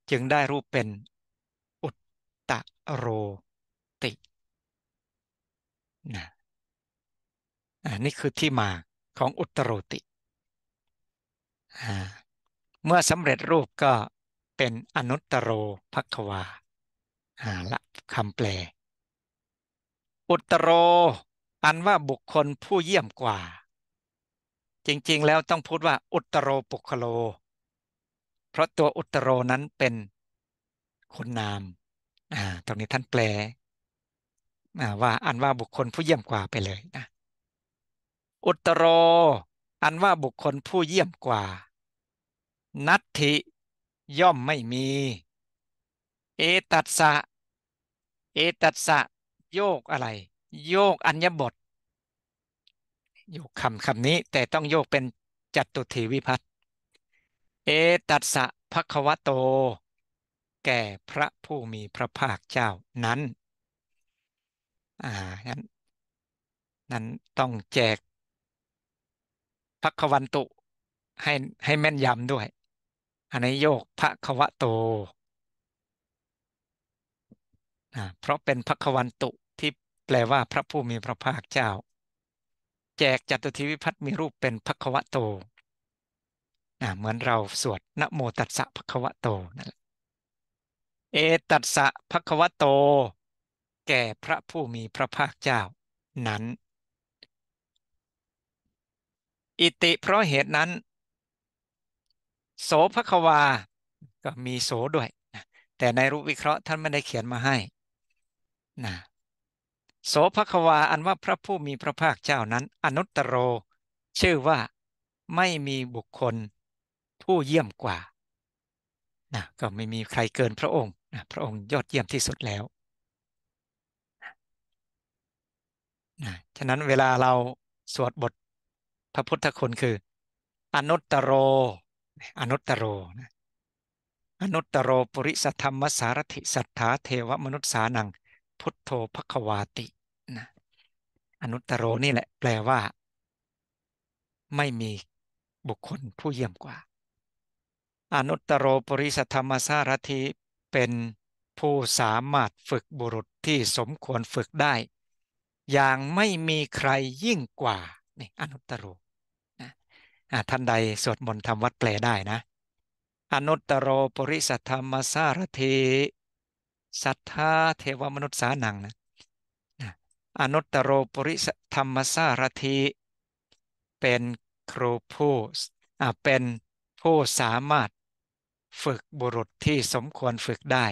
จึงได้รูปเป็นอุตตโรตินะนี่คือที่มาของอุตโรติ เมื่อสำเร็จรูปก็เป็นอนุตโรภัควาละคำแปล อุตโร อันว่าบุคคลผู้เยี่ยมกว่า จริงๆแล้วต้องพูดว่าอุตโรปุคโลเพราะตัวอุตโรนั้นเป็นคุณนาม อ่า ตรงนี้ท่านแปล ว่าอันว่าบุคคลผู้เยี่ยมกว่าไปเลยนะ อุตโร อันว่าบุคคลผู้เยี่ยมกว่า นัตถิ ย่อมไม่มี เอตัสสะ เอตัสสะ โยกอะไร โยกอัญญบทโยกคำคำนี้แต่ต้องโยกเป็นจัตุถีวิพัตนเอตัสสะภควะโต แก่พระผู้มีพระภาคเจ้า นั้นอ่านั้นนั้นต้องแจกภควันตุให้ให้แม่นยำด้วย อันนี้โยกภควะโตนะเพราะเป็นพควันตุที่แปลว่า พระผู้มีพระภาคเจ้า แจกจัตุทิวิพัฒน์มีรูปเป็นพควะโตนะเหมือนเราสวดนะโมตัสสะภควะโตนั่นแหละ เอ ตัสสะภควะโต แก่พระผู้มีพระภาคเจ้านั้น อิติเพราะเหตุนั้น โสภควา ก็มีโสด้วย แต่ในรูปวิเคราะห์ท่านไม่ได้เขียนมาให้นะโสภควาอันว่าพระผู้มีพระภาคเจ้านั้น อนุตตรโร ชื่อว่าไม่มีบุคคลผู้เยี่ยมกว่านะก็ไม่มีใครเกินพระองค์นะพระองค์ยอดเยี่ยมที่สุดแล้ว นะ ฉะนั้นเวลาเราสวดบทพระพุทธคุณคือ อนุตตโร อนุตตโร นะอนุตตโรปุริสธรรมสารถิสัทธาเทวมนุษย์สานังพุทโธภควาติ นะอนุตตโรนี่แหละแปลว่า ไม่มีบุคคลผู้เยี่ยมกว่าอนุตตรโรปริสธรรมสารธิเป็นผู้สามารถฝึกบุรุษที่สมควรฝึกได้ อย่างไม่มีใครยิ่งกว่านี่อนุตตรโรนะท่านใดสวดมนต์ทำวัดแปลได้นะอนุตตรโรปริสธรรมสารธิสัทธาเทวมนุษย์สานังนะอนุตตรโรปริสธรรมสารธิเป็นครูผู้เป็นผู้สามารถฝึกบุรุษที่สมควรฝึกได้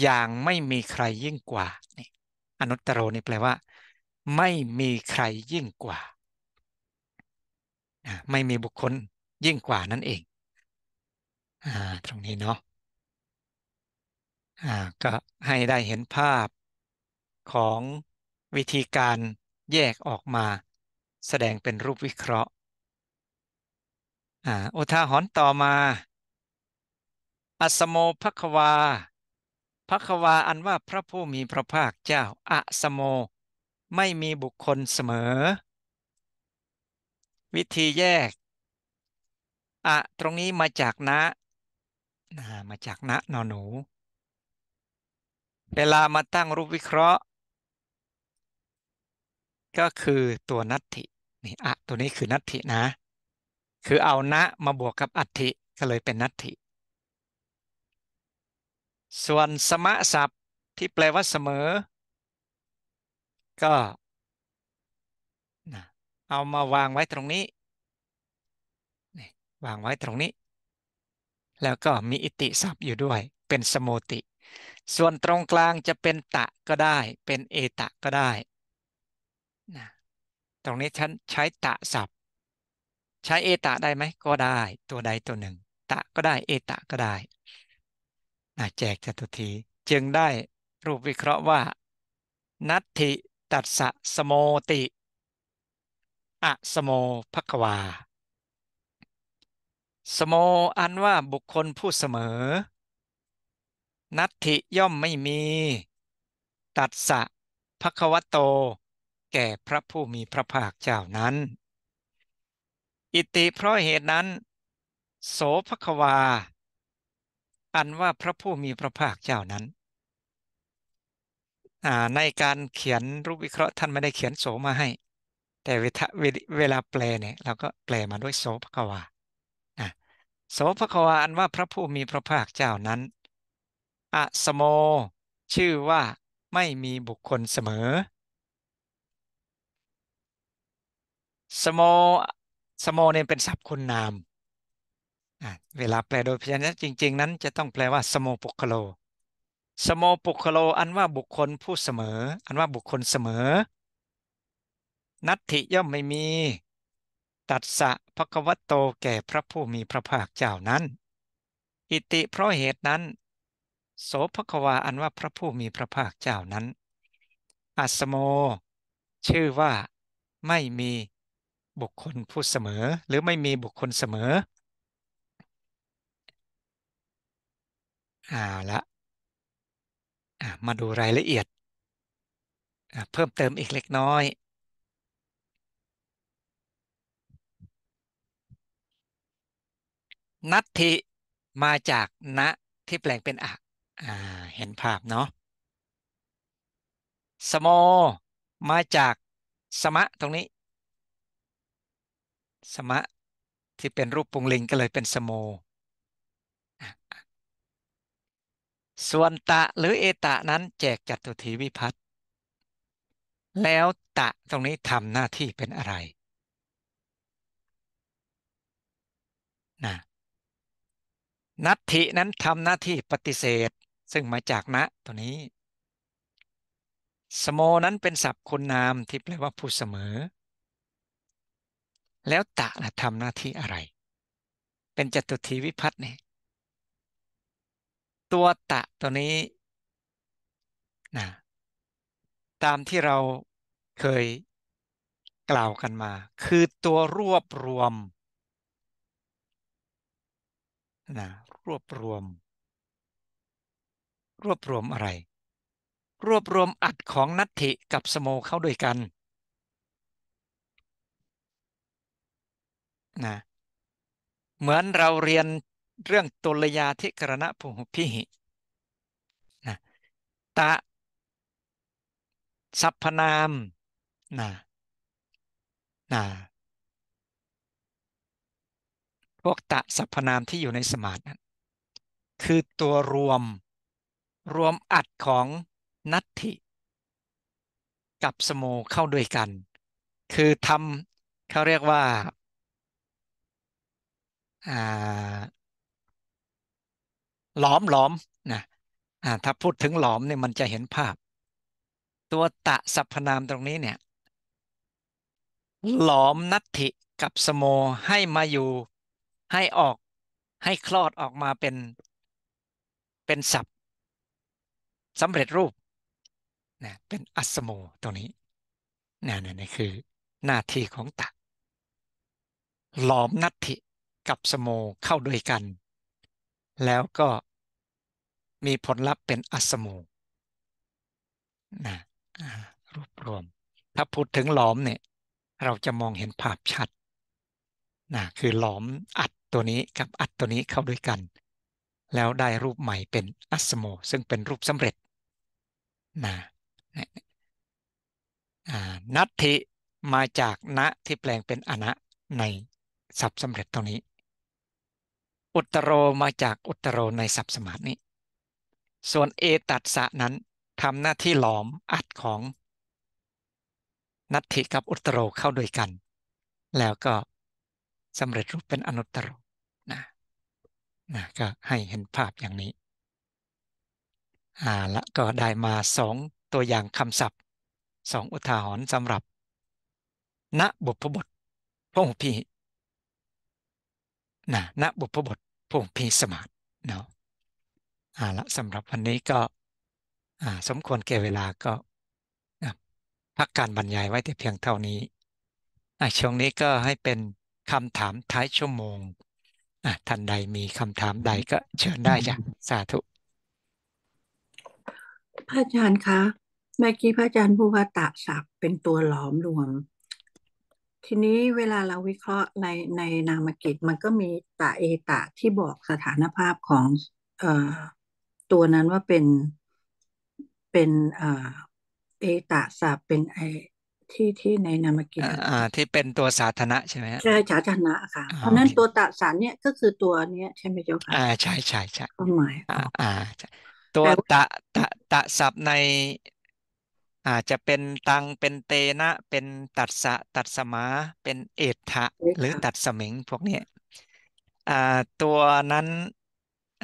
อย่างไม่มีใครยิ่งกว่านี่อนุตตรนี่แปลว่า ไม่มีใครยิ่งกว่า ไม่มีบุคคลยิ่งกว่านั่นเองอตรงนี้เนาะก็ให้ได้เห็นภาพของวิธีการแยกออกมา แสดงเป็นรูปวิเคราะห์อุทาหรณ์ต่อมาอัสโมภควาภควาอันว่าพระผู้มีพระภาคเจ้าอัสโม ไม่มีบุคคลเสมอ วิธีแยกอะตรงนี้มาจากนะนะมาจากนะนอนหนู เวลามาตั้งรูปวิเคราะห์ ก็คือตัวนัตถินี่อะตัวนี้คือนัตถินะคือเอานะมาบวกกับอัตถิก็เลยเป็นนัตถิส่วนสมะศัพท์ที่แปลว่าเสมอ ก็ เอามาวางไว้ตรงนี้ วางไว้ตรงนี้ แล้วก็มีอิติศัพท์อยู่ด้วย เป็นสมุติ ส่วนตรงกลางจะเป็นตะก็ได้ เป็นเอตะก็ได้นะตรงนี้ฉันใช้ตะศัพท์ ใช้เอตะได้ไหม ก็ได้ ตัวใดตัวหนึ่ง ตะก็ได้ เอตะก็ได้แจกจตุทีจึงได้รูปวิเคราะห์ว่า นัตติตัสะสโมติอะสโมภควาสโมอันว่าบุคคลผู้เสมอ นัตติย่อมไม่มี ตัสสะภควโต แก่พระผู้มีพระภาคเจ้านั้น อิติเพราะเหตุนั้น โสภควาอันว่าพระผู้มีพระภาคเจ้านั้น ในการเขียนรูปวิเคราะห์ท่านไม่ได้เขียนโสมาให้ แต่เวลาแปลเนี่ยเราก็แปลมาด้วยโสภควาโสภควาอันว่าพระผู้มีพระภาคเจ้านั้นอะสโมชื่อว่าไม่มีบุคคลเสมอสโมสโมเนี่ยเป็นศัพท์คุณนามเวลาแปลโดยพยัญชนะจริง ๆ นั้นจะต้องแปลว่าสโมปุคโลสโมปุคโลอันว่าบุคคลผู้เสมอ อันว่าบุคคลเสมอ นัตถิย่อมไม่มี ตัดสะพควัตโตแก่พระผู้มีพระภาคเจ้านั้น อิติเพราะเหตุนั้น โสภควาอันว่าพระผู้มีพระภาคเจ้านั้น อัสโม ชื่อว่า ไม่มี บุคคลผู้เสมอ หรือไม่มีบุคคลเสมออาละมาดูรายละเอียด เพิ่มเติมอีกเล็กน้อย นัตถิมาจากณที่แปลงเป็นอะเห็นภาพเนาะสโมมาจากสมะตรงนี้ สมะที่เป็นรูปปุงลิงก็เลยเป็นสโมส่วนตะหรือ เอตะนั้นแจกจัตุถีวิพัตแล้วตะตรงนี้ทำหน้าที่เป็นอะไรนะนัตถินั้นทำหน้าที่ปฏิเสธ ซึ่งมาจากณตัวนี้สโมนั้นเป็นศัพท์คนนามที่แปลว่าผู้เสมอ แล้วตะนะทำหน้าที่อะไร เป็นจตุถีวิพัตน์เนี่ยตัวตะตัวนี้นะตามที่เราเคยกล่าวกันมา คือตัวรวบรวมนะรวบรวม รวบรวมอะไร รวบรวมอัดของนัตถิกับสโมเข้าด้วยกันนะเหมือนเราเรียนเรื่องตุลยาธิกรณะภูพิหินะตะ สัพพนามนะนะพวกตะสัพพนามที่อยู่ในสมาธินั้นคือตัวรวมรวมอัดของนัตถิกับสโมเข้าด้วยกัน คือทำเขาเรียกว่าหลอมหลอมนะถ้าพูดถึงหลอมเนี่ยมันจะเห็นภาพ ตัวตะสัพพนามตรงนี้เนี่ย หลอมนัตถิกับสโมให้มาอยู่ให้ออกให้คลอดออกมาเป็น เป็นสับสำเร็จรูปนะเป็นอัสโมตรงนี้นั่นนี่คือ หน้าที่ของตะ หลอมนัตถิกับสโมเข้าด้วยกัน แล้วก็มีผลลัพธ์เป็นอัสมูนะรวบรวม ถ้าพูดถึงหลอมเนี่ยเราจะมองเห็นภาพชัดนะคือหลอมอัดตัวนี้กับอัดตัวนี้เข้าด้วยกัน แล้วได้รูปใหม่เป็นอัสมูซึ่งเป็นรูปสำเร็จนะนัตถิมาจากณที่แปลงเป็นอนะในสับสำเร็จตรงนี้ อุตโรมาจากอุตโรในสับสมานี้ส่วนเอตัดสะนั้นทำหน้าที่หลอมอัดของนัตถิกับอุตโรเข้าด้วยกัน แล้วก็สำเร็จรูปเป็นอนุตโรนะนะก็ให้เห็นภาพอย่างนี้อ่าละก็ได้มาสองตัวอย่างคำศัพท์สองอุทาหรณ์สำหรับ ณบุพบทพงพีนะณบุพบทพงพีสมาร์เนาะอ่าละสำหรับวันนี้ก็สมควรแก่เวลาก็พักการบรรยายไว้แต่เพียงเท่านี้ช่วงนี้ก็ให้เป็นคำถามท้ายชั่วโมงท่านใดมีคำถามใดก็เชิญได้จ้ะสาธุพระอาจารย์คะเมื่อกี้พระอาจารย์พูดว่าตาศัพท์เป็นตัวหลอมรวม ทีนี้เวลาเราวิเคราะห์ในในนามกิจมันก็มีตาเอตะที่บอกสถานภาพของเอตัวนั้นว่าเป็นเป็นอ่าเอตะสาเป็นไอที่ที่ในนามกิจอ่า ที่เป็นตัวสาธารณะใช่ไหมใช่สาธารณะค่ะเพราะนั้นตัวตะสารเนี่ยก็คือตัวเนี้ย ใช่ไหมเจ้าค่ะอ่าใช่ใช่ใช่ความหมายอ่าตัวตะตะตะศัพท์ในอาจจะเป็นตังเป็นเตนะ เป็นตัดสะตัดสมาเป็นเอทะหรือตัดสมิงพวกนี้ตัวนั้น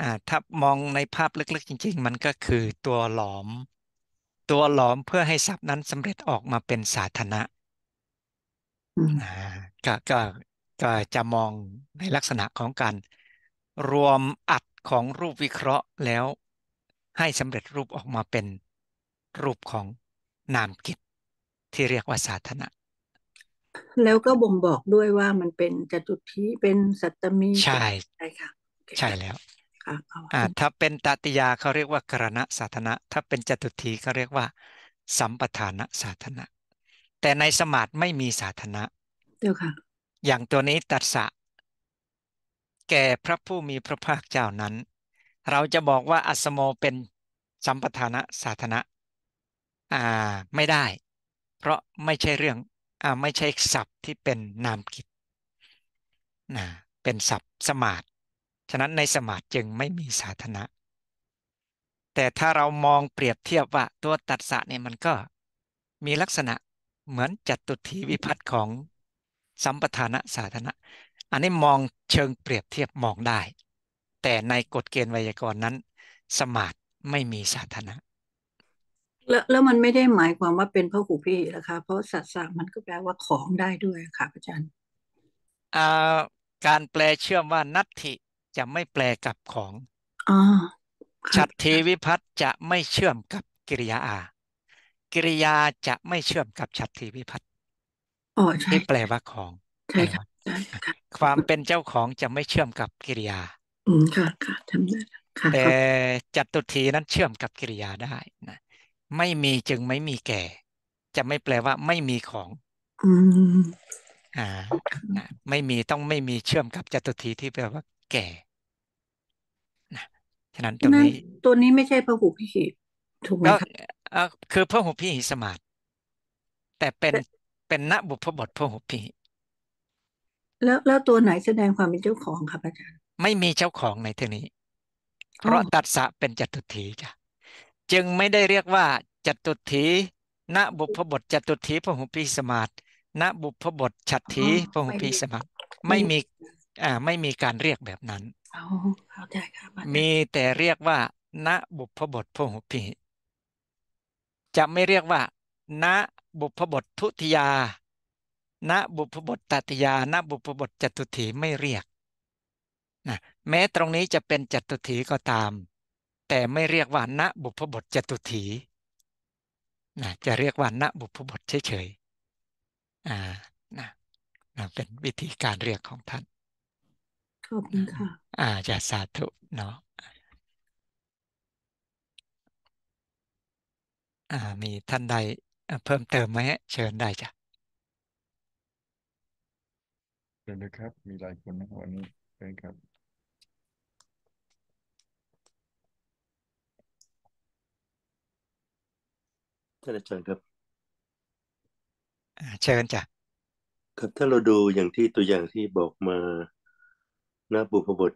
อ่าถ้ามองในภาพลึกๆ จริง ๆ มันก็คือตัวหลอม ตัวหลอมเพื่อให้ทรัพย์นั้นสำเร็จออกมาเป็นสาธารณะอ่าก็ก็ก็จะมองในลักษณะของการรวมอัดของรูปวิเคราะห์แล้ว ให้สำเร็จรูปออกมาเป็นรูปของนามกิจที่เรียกว่าสาธารณะแล้วก็บ่งบอกด้วยว่ามันเป็นจตุทีเป็นสัตตมีใช่ใช่ค่ะใช่แล้วคะอ่าถ้าเป็นตติยาเขาเรียกว่า กรณะสาธนะถ้าเป็นจตุทีเขาเรียกว่าสัมปทานะสาธนะ แต่ในสมาธิไม่มีสาธนะเจ้าค่ะอย่างตัวนี้ตัดสะแก่พระผู้มีพระภาคเจ้านั้น เราจะบอกว่าอัสโมเป็นสัมปทานะสาธนะอ่าไม่ได้ เพราะไม่ใช่เรื่องอ่าไม่ใช่ศัพท์ที่เป็นนามกิจนะเป็นศัพท์สมาธฉะนั้นในสมาธิจึงไม่มีสาธนะแต่ถ้าเรามองเปรียบเทียบว่าตัวตัดสะเนี่ยมันก็มีลักษณะเหมือนจัตุถีวิพัตน์ของสัมปทานะสาธนะอันนี้มองเชิงเปรียบเทียบมองได้ แต่ในกฎเกณฑ์ไวยากรณ์นั้น สมาธิไม่มีสาธนะแล้วแล้วมันไม่ได้หมายความว่าเป็นพระหูพี่นะคะเพราะสัตสามันก็แปลว่าของได้ด้วยค่ะอาจารย์การแปลเชื่อมว่า นัตถิจะไม่แปลกับของชัตเทวิพัฒน์จะไม่เชื่อมกับกิริยาอากิริยาจะไม่เชื่อมกับชัตเทวิพัฒน์ที่แปลว่าของ ใช่ค่ะ ความเป็นเจ้าของจะไม่เชื่อมกับกิริยา อืมค่ะค่ะทำได้ค่ะแต่จัตุทีนั้นเชื่อมกับกิริยาได้นะ ไม่มีจึงไม่มีแก่จะไม่แปลว่า ไม่มีของ อืมอ่าไม่มีต้องไม่มีเชื่อมกับจัตุทีที่แปลว่าแก่นะฉะนั้นตรงนี้ตัวนี้ไม่ใช่พระหุพิหิตถูกไหมครับคือพระหุพิหิสมาธิแต่เป็น เป็น ณ บุพบทพระหุพิหิแล้ว แล้ว ตัวไหนแสดงความเป็นเจ้าของครับอาจารย์ ไม่มีเจ้าของในที่นี้ เพราะตัดสะเป็นจตุถีจ้ะ จึงไม่ได้เรียกว่าจตุถี ณ บุพบทจตุถีพระหุพิสมาธิณ บุพบทฉัตถีพระหุพิสมาธิไม่มีอ่าไม่มีการเรียกแบบนั้นเข้าใจครับมีแต่เรียกว่า ณบุพบทพหุพีจะไม่เรียกว่า ณบุพบททุติยา ณบุพบทตติยา ณ บุพบทจตุถีไม่เรียกนะแม้ตรงนี้จะเป็นจตุถีก็ตาม แต่ไม่เรียกว่า ณบุพบทจตุถีนะจะเรียกว่า ณบุพบทเฉยๆอ่านะนะเป็นวิธีการเรียกของท่านขอบคุณค่ะ อ่าจะสาธุเนาะ อ่า มีท่านใดเพิ่มเติมไหมเชิญได้จ้ะเชิญเลยครับ มีหลายคนนะวันนี้เชิญครับท่านอาจารย์ครับ เชิญจ้ะครับถ้าเราดูอย่างที่ตัวอย่างที่บอกมานาบุพบท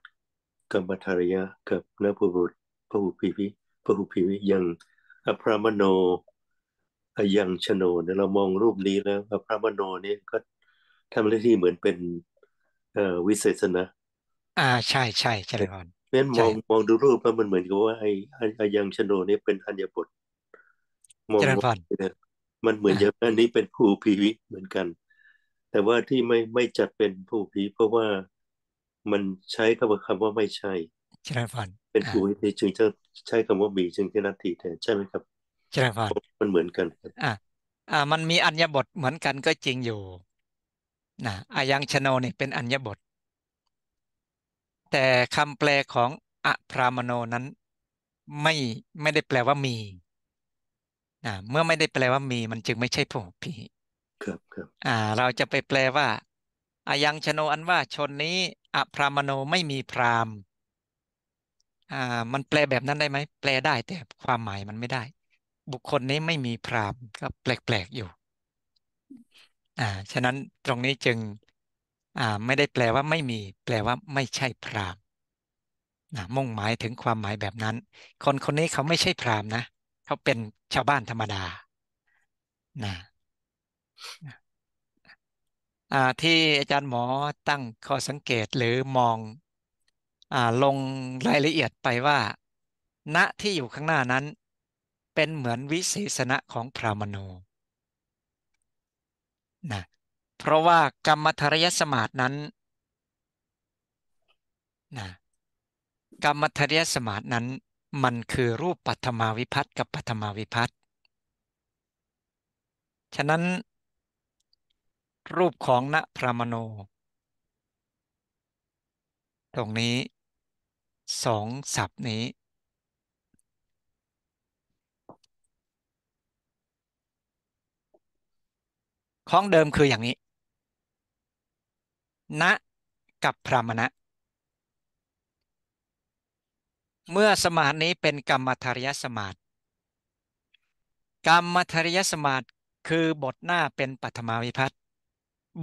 กรรมปารยะ กับนาบุพบทพหุพีพิพหุพีวิยังอภรามโนอยังชโนเนี่ยเรามองรูปนี้แล้วอภรามโนนี่ก็ทำหน้าที่เหมือนเป็นวิเศษนะ อ่าใช่ใช่ใช่เลยพราะนั้นมองมองดูรูปแล้วมันเหมือนกับว่าไอ้อยังชโนนี่เป็นอัญญบทมองว่มันเหมือนางอันนี้เป็นผู้พีวิเหมือนกัน แต่ว่าที่ไม่ไม่จัดเป็นผู้พีเพราะว่ามันใช้คำว่าคำว่าไม่ใช่ใช่ฟัน เป็นผู้ที่จึงจะใช้คำว่ามีจึงจะนัตทีแทนใช่ไหมครับ ใช่ฟันมันเหมือนกัน อ่าอ่า มันมีอัญญบทเหมือนกันก็จริงอยู่ นะ อายังชโนนี่เป็นอัญญบท แต่คำแปลของอะพรามโนนั้น ไม่ไม่ได้แปลว่ามี นะ เมื่อไม่ได้แปลว่ามีมันจึงไม่ใช่ผู้พีครับครับอ่า เราจะไปแปลว่าอายังชโนอันว่า ชนนี้อพรามโนไม่มีพรามอ่า มันแปลแบบนั้นได้ไหมแปลได้แต่ความหมายมันไม่ได้ บุคคลนี้ไม่มีพรามก็แปลก ๆ อยู่ อ่า ฉะนั้นตรงนี้จึง อ่า ไม่ได้แปลว่าไม่มี แปลว่าไม่ใช่พรามนะมุ่งหมายถึงความหมายแบบนั้น คนคนนี้เขาไม่ใช่พรามนะ เขาเป็นชาวบ้านธรรมดานะอที่อาจารย์หมอตั้งข้อสังเกตหรือมองอลงรายละเอียดไปว่า ณที่อยู่ข้างหน้านั้นเป็นเหมือนวิสศสนะของพรามณูนะเพราะว่ากรรมทรยสมาธินั้นนะกรรมทรยสมาธินั้นมันคือรูปปัทมาวิพัตกับปัทมาวิพัตฉะนั้นรูปของณพระมโน ตรงนี้สองศัพท์นี้ ของเดิมคืออย่างนี้ ณ กับพระมณะ เมื่อสมาธินี้เป็นกรรมธริยสมาธิกรรมธริยสมาธิคือบทหน้าเป็นปัทมาวิพัต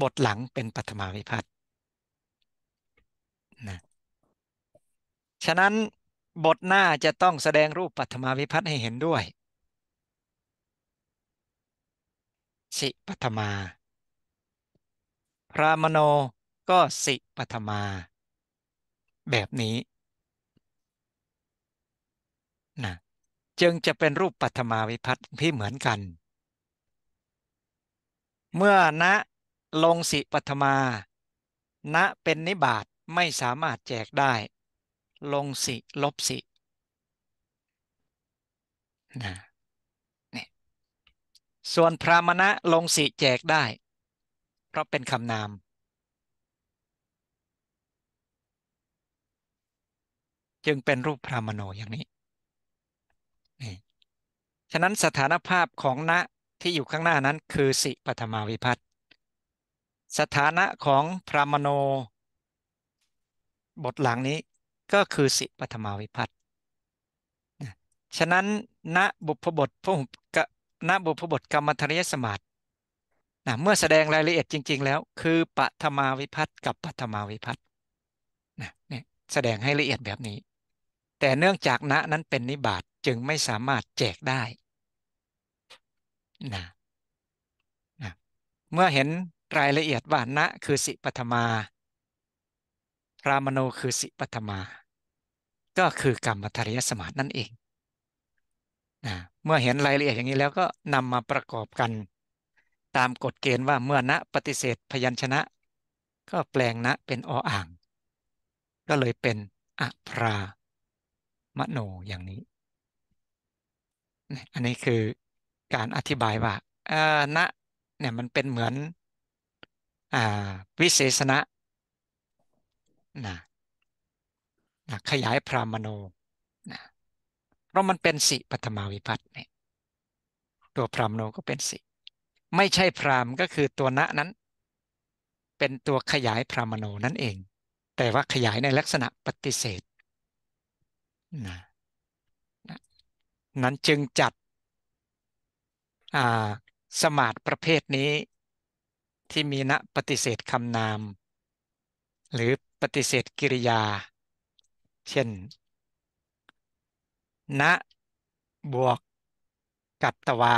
บทหลังเป็นปัทมาวิพัตนะฉะนั้นบทหน้าจะต้องแสดงรูปปัทมาวิพัตให้เห็นด้วย สิปัทมา พระมโนก็สิปัทมา แบบนี้นะจึงจะเป็นรูปปัทมาวิพัตที่เหมือนกัน เมื่อณนะลงสิปัทมา ณ เป็นนิบาตไม่สามารถแจกได้ ลงสิ ลบสินะนี่ส่วนพรามณะลงสิ แจกได้ เพราะเป็นคำนาม จึงเป็นรูปพรามโนอย่างนี้นี่ฉะนั้นสถานภาพของณที่อยู่ข้างหน้านั้นคือสิปัทมาวิพัตน์สถานะของพระมโน บทหลังนี้ก็คือสิปธรรมาวิพัตฉะนั้นณบุพบทพหุณบุพบทกรรมธริยสมาธินะเมื่อแสดงรายละเอียดจริง ๆ แล้ว คือปรรมาวิพัตกับปรรมาวิพัตนะนี่แสดงให้ละเอียดแบบนี้ แต่เนื่องจากณนั้นเป็นนิบาตจึงไม่สามารถแจกได้นะนะเมื่อเห็นรายละเอียดว่าณคือสิปัธมาพรามโนคือสิปัธมา ก็คือกรรมธริยสมาธินั่นเองนะเมื่อเห็นรายละเอียดอย่างนี้แล้วก็นำมาประกอบกัน ตามกฎเกณฑ์ว่าเมื่อณปฏิเสธพยัญชนะ ก็แปลงณเป็นออ่าง ก็เลยเป็นอพรามโนอย่างนี้ อันนี้คือการอธิบายว่าณเนี่ยมันเป็นเหมือนอ่าวิเศษณะนะนะขยายพรามโนนะเพราะมันเป็นสิปัตมาวิพัตเนี่ยตัวพรามโนก็เป็นสิ ไม่ใช่พรามก็คือตัวณนั้น เป็นตัวขยายพรามโนนั่นเอง แต่ว่าขยายในลักษณะปฏิเสธนะนั้นจึงจัดสมาธิประเภทนี้ที่มีณปฏิเสธคำนาม หรือปฏิเสธกิริยา เช่น ณ บวก กัตตวา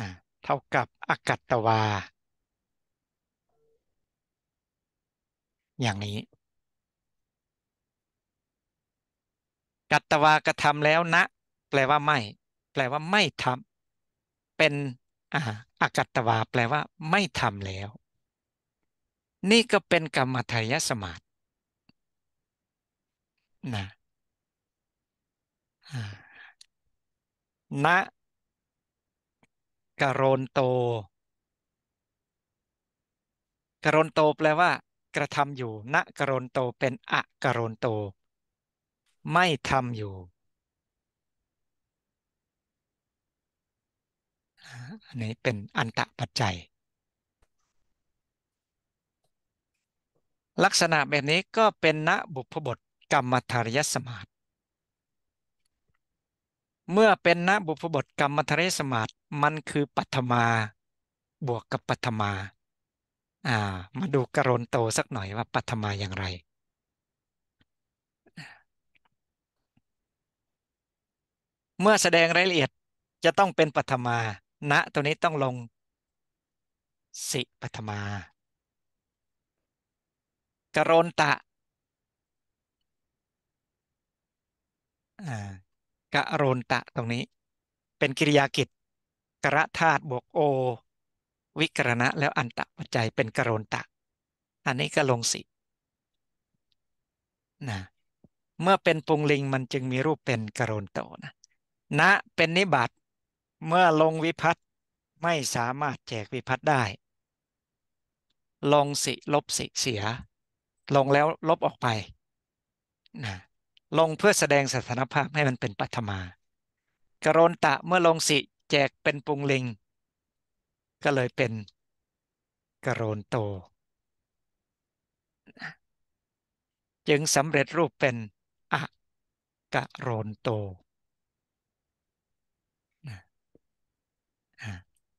นะเท่ากับอกัตตวา อย่างนี้ กัตตวากระทำแล้วนะ แปลว่าไม่ แปลว่าไม่ทำเป็นอ่าอากัตตวา แปลว่าไม่ทำแล้ว นี่ก็เป็นกรรมทายสมาธินะ นะกรโนโต กรโนโตแปลว่า กระทำอยู่ นะกรนโตเป็น อะกรนโต ไม่ทำอยู่อันนี้เป็นอันตะปัจจัย ลักษณะแบบนี้ก็เป็นณบุพบทกรรมธารยสมาธิเมื่อเป็นณบุพบทกรรมธารยสมาธิมันคือปัทมา บวกกับปัทมาอ่ามาดูกรนโตสักหน่อยว่าปัทมาอย่างไร เมื่อแสดงรายละเอียดจะต้องเป็นปัทมาณตัวนี้ต้องลงสิปัมากรณตะกะโรนตะตรงนี้ เป็นกิริยากิจกระธาตุบวกโอวิกรณะแล้วอันตะปัจจัยเป็นกรณตะ อันนี้ก็ลงสินะเมื่อเป็นปุงลิงมันจึงมีรูปเป็นกรณโตนะนะเป็นนิบาตเมื่อลงวิพัตไม่สามารถแจกวิพัตได้ ลงสิลบสิเสีย ลงแล้วลบออกไปนะลงเพื่อแสดงสถานภาพให้มันเป็นปัทมากรณตะเมื่อลงสิแจกเป็นปุงลิง ก็เลยเป็นกรณโต จึงสำเร็จรูปเป็นอะกะโรนโต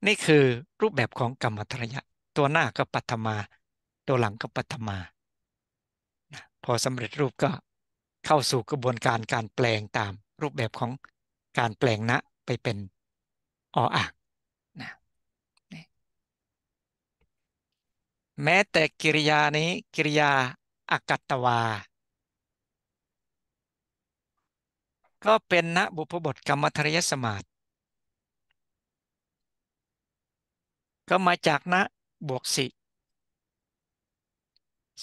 นี่คือ รูปแบบของกรรมทรยะตัวหน้าก็ปัตมา ตัวหลังก็ปัตมาพอสำเร็จรูปก็เข้าสู่กระบวนการการแปลงตาม รูปแบบของการแปลงนะไปเป็นออ่างนะแม้แต่กิริยา นี้ กิริยาอากัตตวา ก็เป็นนะบุพบทกรรมทรยสมาธก็มาจากนะบวกสิ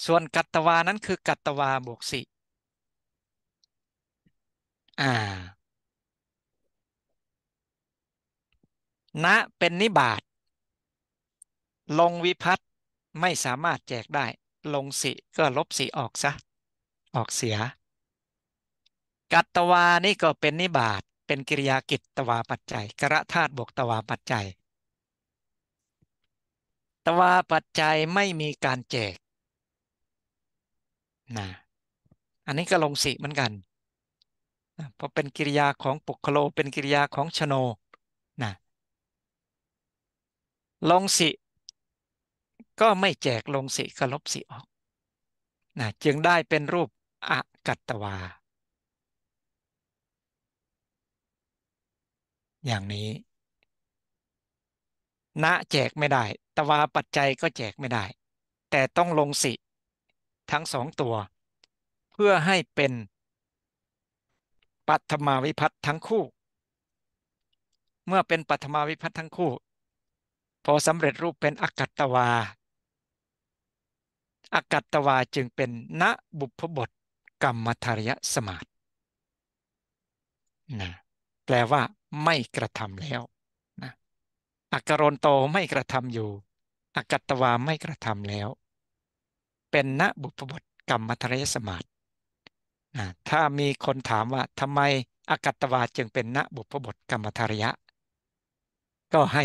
ส่วนกัตตวานั้นคือ กัตตวาบวกสิอ่านะเป็นนิบาตลงวิพัตไม่สามารถแจกได้ ลงสิก็ลบสิออกซะออกเสีย กัตตวานี่ก็เป็นนิบาตเป็นกิริยากิตตวาปัจจัย กระธาตุบวกตวาปัจจัยตวาปัจจัยไม่มีการแจกนะอันนี้ก็ลงสีเหมือนกันเพราะเป็นกิริยาของปุคโล เป็นกิริยาของชโนนะลงสิ ก็ไม่แจกลงสิก็ลบสิออกนะจึงได้เป็นรูปอกัตตวา อย่างนี้ณแจกไม่ได้ตวาปัจจัยก็แจกไม่ได้ แต่ต้องลงสิ ทั้งสองตัว เพื่อให้เป็น ปัทมาวิพัตทั้งคู่ เมื่อเป็นปัทมาวิพัตทั้งคู่ พอสำเร็จรูปเป็นอกัตตวาอากัตตวาจึงเป็น ณบุพบท กรรมทารยสมาธินะแปลว่าไม่กระทำแล้วอักรนโตไม่กระทำอยู่อักตวาไม่กระทำแล้ว เป็นณบุพบทกรรมมัทรยสมาิถ้ามีคนถามว่าทำไมอักตวาจึงเป็นณบุพบทกรรมมัทรยะ ก็ให้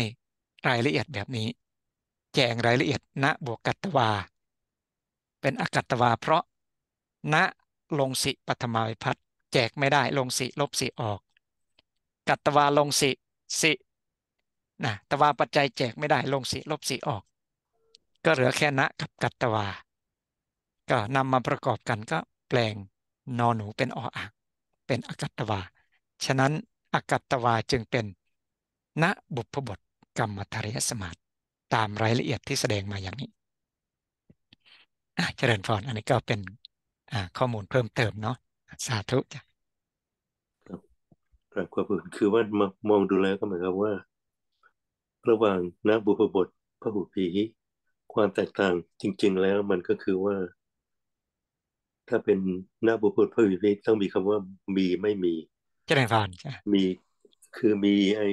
รายละเอียดแบบนี้ แจงรายละเอียด ณบวกกัตวา เป็นอักตวาเพราะ ณลงสิปัทมาวิพัตแจกไม่ได้ลงสิลบสิออก กัตวาลงสิสินะตวาปัจจัยแจกไม่ได้ลงสีลบสีออก ก็เหลือแค่นะกับกัตตวา ก็นำมาประกอบกันก็แปลงนอหนูเป็นออ่างเป็นอกัตตวา ฉะนั้นอกัตตวาจึงเป็น ณบุพบทกรรมทริยสมาตตามรายละเอียดที่แสดงมาอย่างนี้เจริญพรอันนี้ก็เป็นข้อมูลเพิ่มเติมเนาะสาธุจ้ะครับควบคุณคือว่ามามองดูแล้วก็เหมือนกับว่าระหว่างนักบุพบทพระหุปีความแตกต่างจริง ๆ แล้วมันก็คือว่า ถ้าเป็นนักบุพบทพระหุปีต้องมีคำว่า มีไม่มีเจังญพรมี คือมีไอ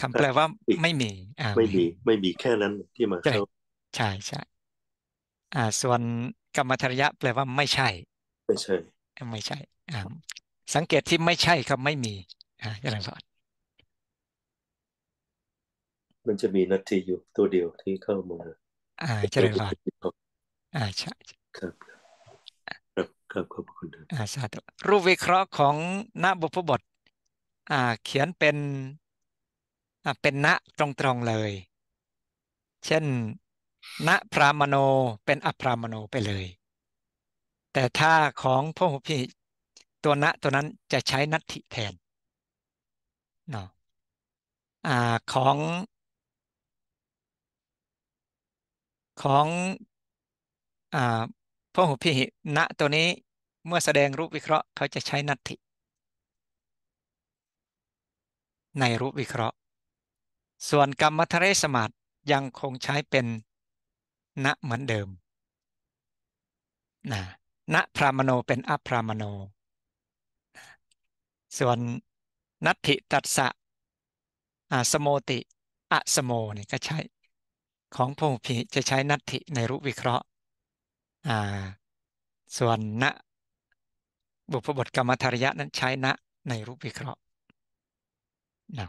คำแปลว่าไม่มีไม่มี ไม่มีแค่นั้นที่มาเข้าใช่ใช่อ่า ส่วน กรรมธรยะ แปลว่าไม่ใช่ไม่ใช่ไม่ใช่ อ่าสังเกตที่ไม่ใช่ครับไม่มีอ่าจริงพรมันจะมีนัตทีอยู่ตัวเดียวที่เข้ามา อ่าเจริญพรอ่า ใช่ครับครับ ครับ ขอบคุณครับอ่าสาธุรูปวิเคราะห์ของนบุพบทอ่า เขียนเป็นอ่าเป็นณตรงๆเลย เช่นณพรามโนเป็นอพรามโนไปเลย แต่ถ้าของพระหุพิตัวณตัวนั้นจะใช้นัตถิแทนเนาะ อ่าของของอพหุพิหิณตัวนี้เมื่อแสดงรูปวิเคราะห์เขาจะใช้นัตถิในรูปวิเคราะห์ ส่วนกรรมทะเรสมาตยังคงใช้เป็นณเหมือนเดิมนะณพรามโนเป็นอัพรามโน ส่วนนัตถิตัสสะอสโมติอสโมนี่ก็ใช้ของพงพีจะใช้นัตถิในรูปวิเคราะห์ ส่วนณบุพบทกรรมธรรยะนั้นใช้ณในรูปวิเคราะห์นะ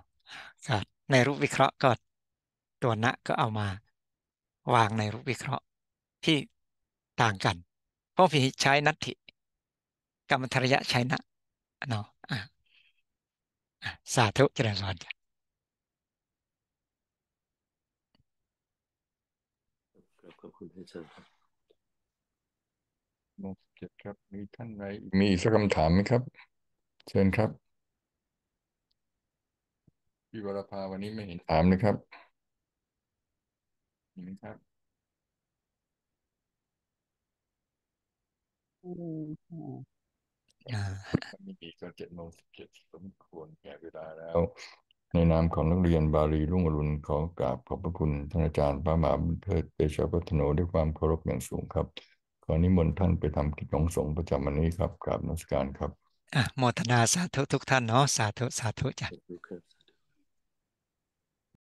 ก็ในรูปวิเคราะห์ก็ตัวณก็เอามาวางในรูปวิเคราะห์ ที่ต่างกันพงพีใช้นัตถิ กรรมธรรยะใช้ณเนาะสาธุเจริญพ์ชิญครับสิบเจ็ดครับ มีท่านไหนมีอีกสักคำถามไหมครับ เชิญครับ พี่วรภาวันนี้ไม่เห็นถามนะครับมีไหมครับอืม่า มีก็เจ็ดโมงสิบเจ็ดสมควรแก่เวลาแล้วในนามของนักเรียนบาลีรุ่งอรุณขอกราบขอบพระคุณท่านอาจารย์พระมหาบุญเทิดเตชะพัฒโนด้วยความเคารพอย่างสูงครับ ขอนิมนต์ท่านไปทำกิจของสงฆ์ประจำวันนี้ครับ กราบนักการครับอ่ะโมทนาสาธุทุกท่านเนาะสาธุสาธุจ้ะ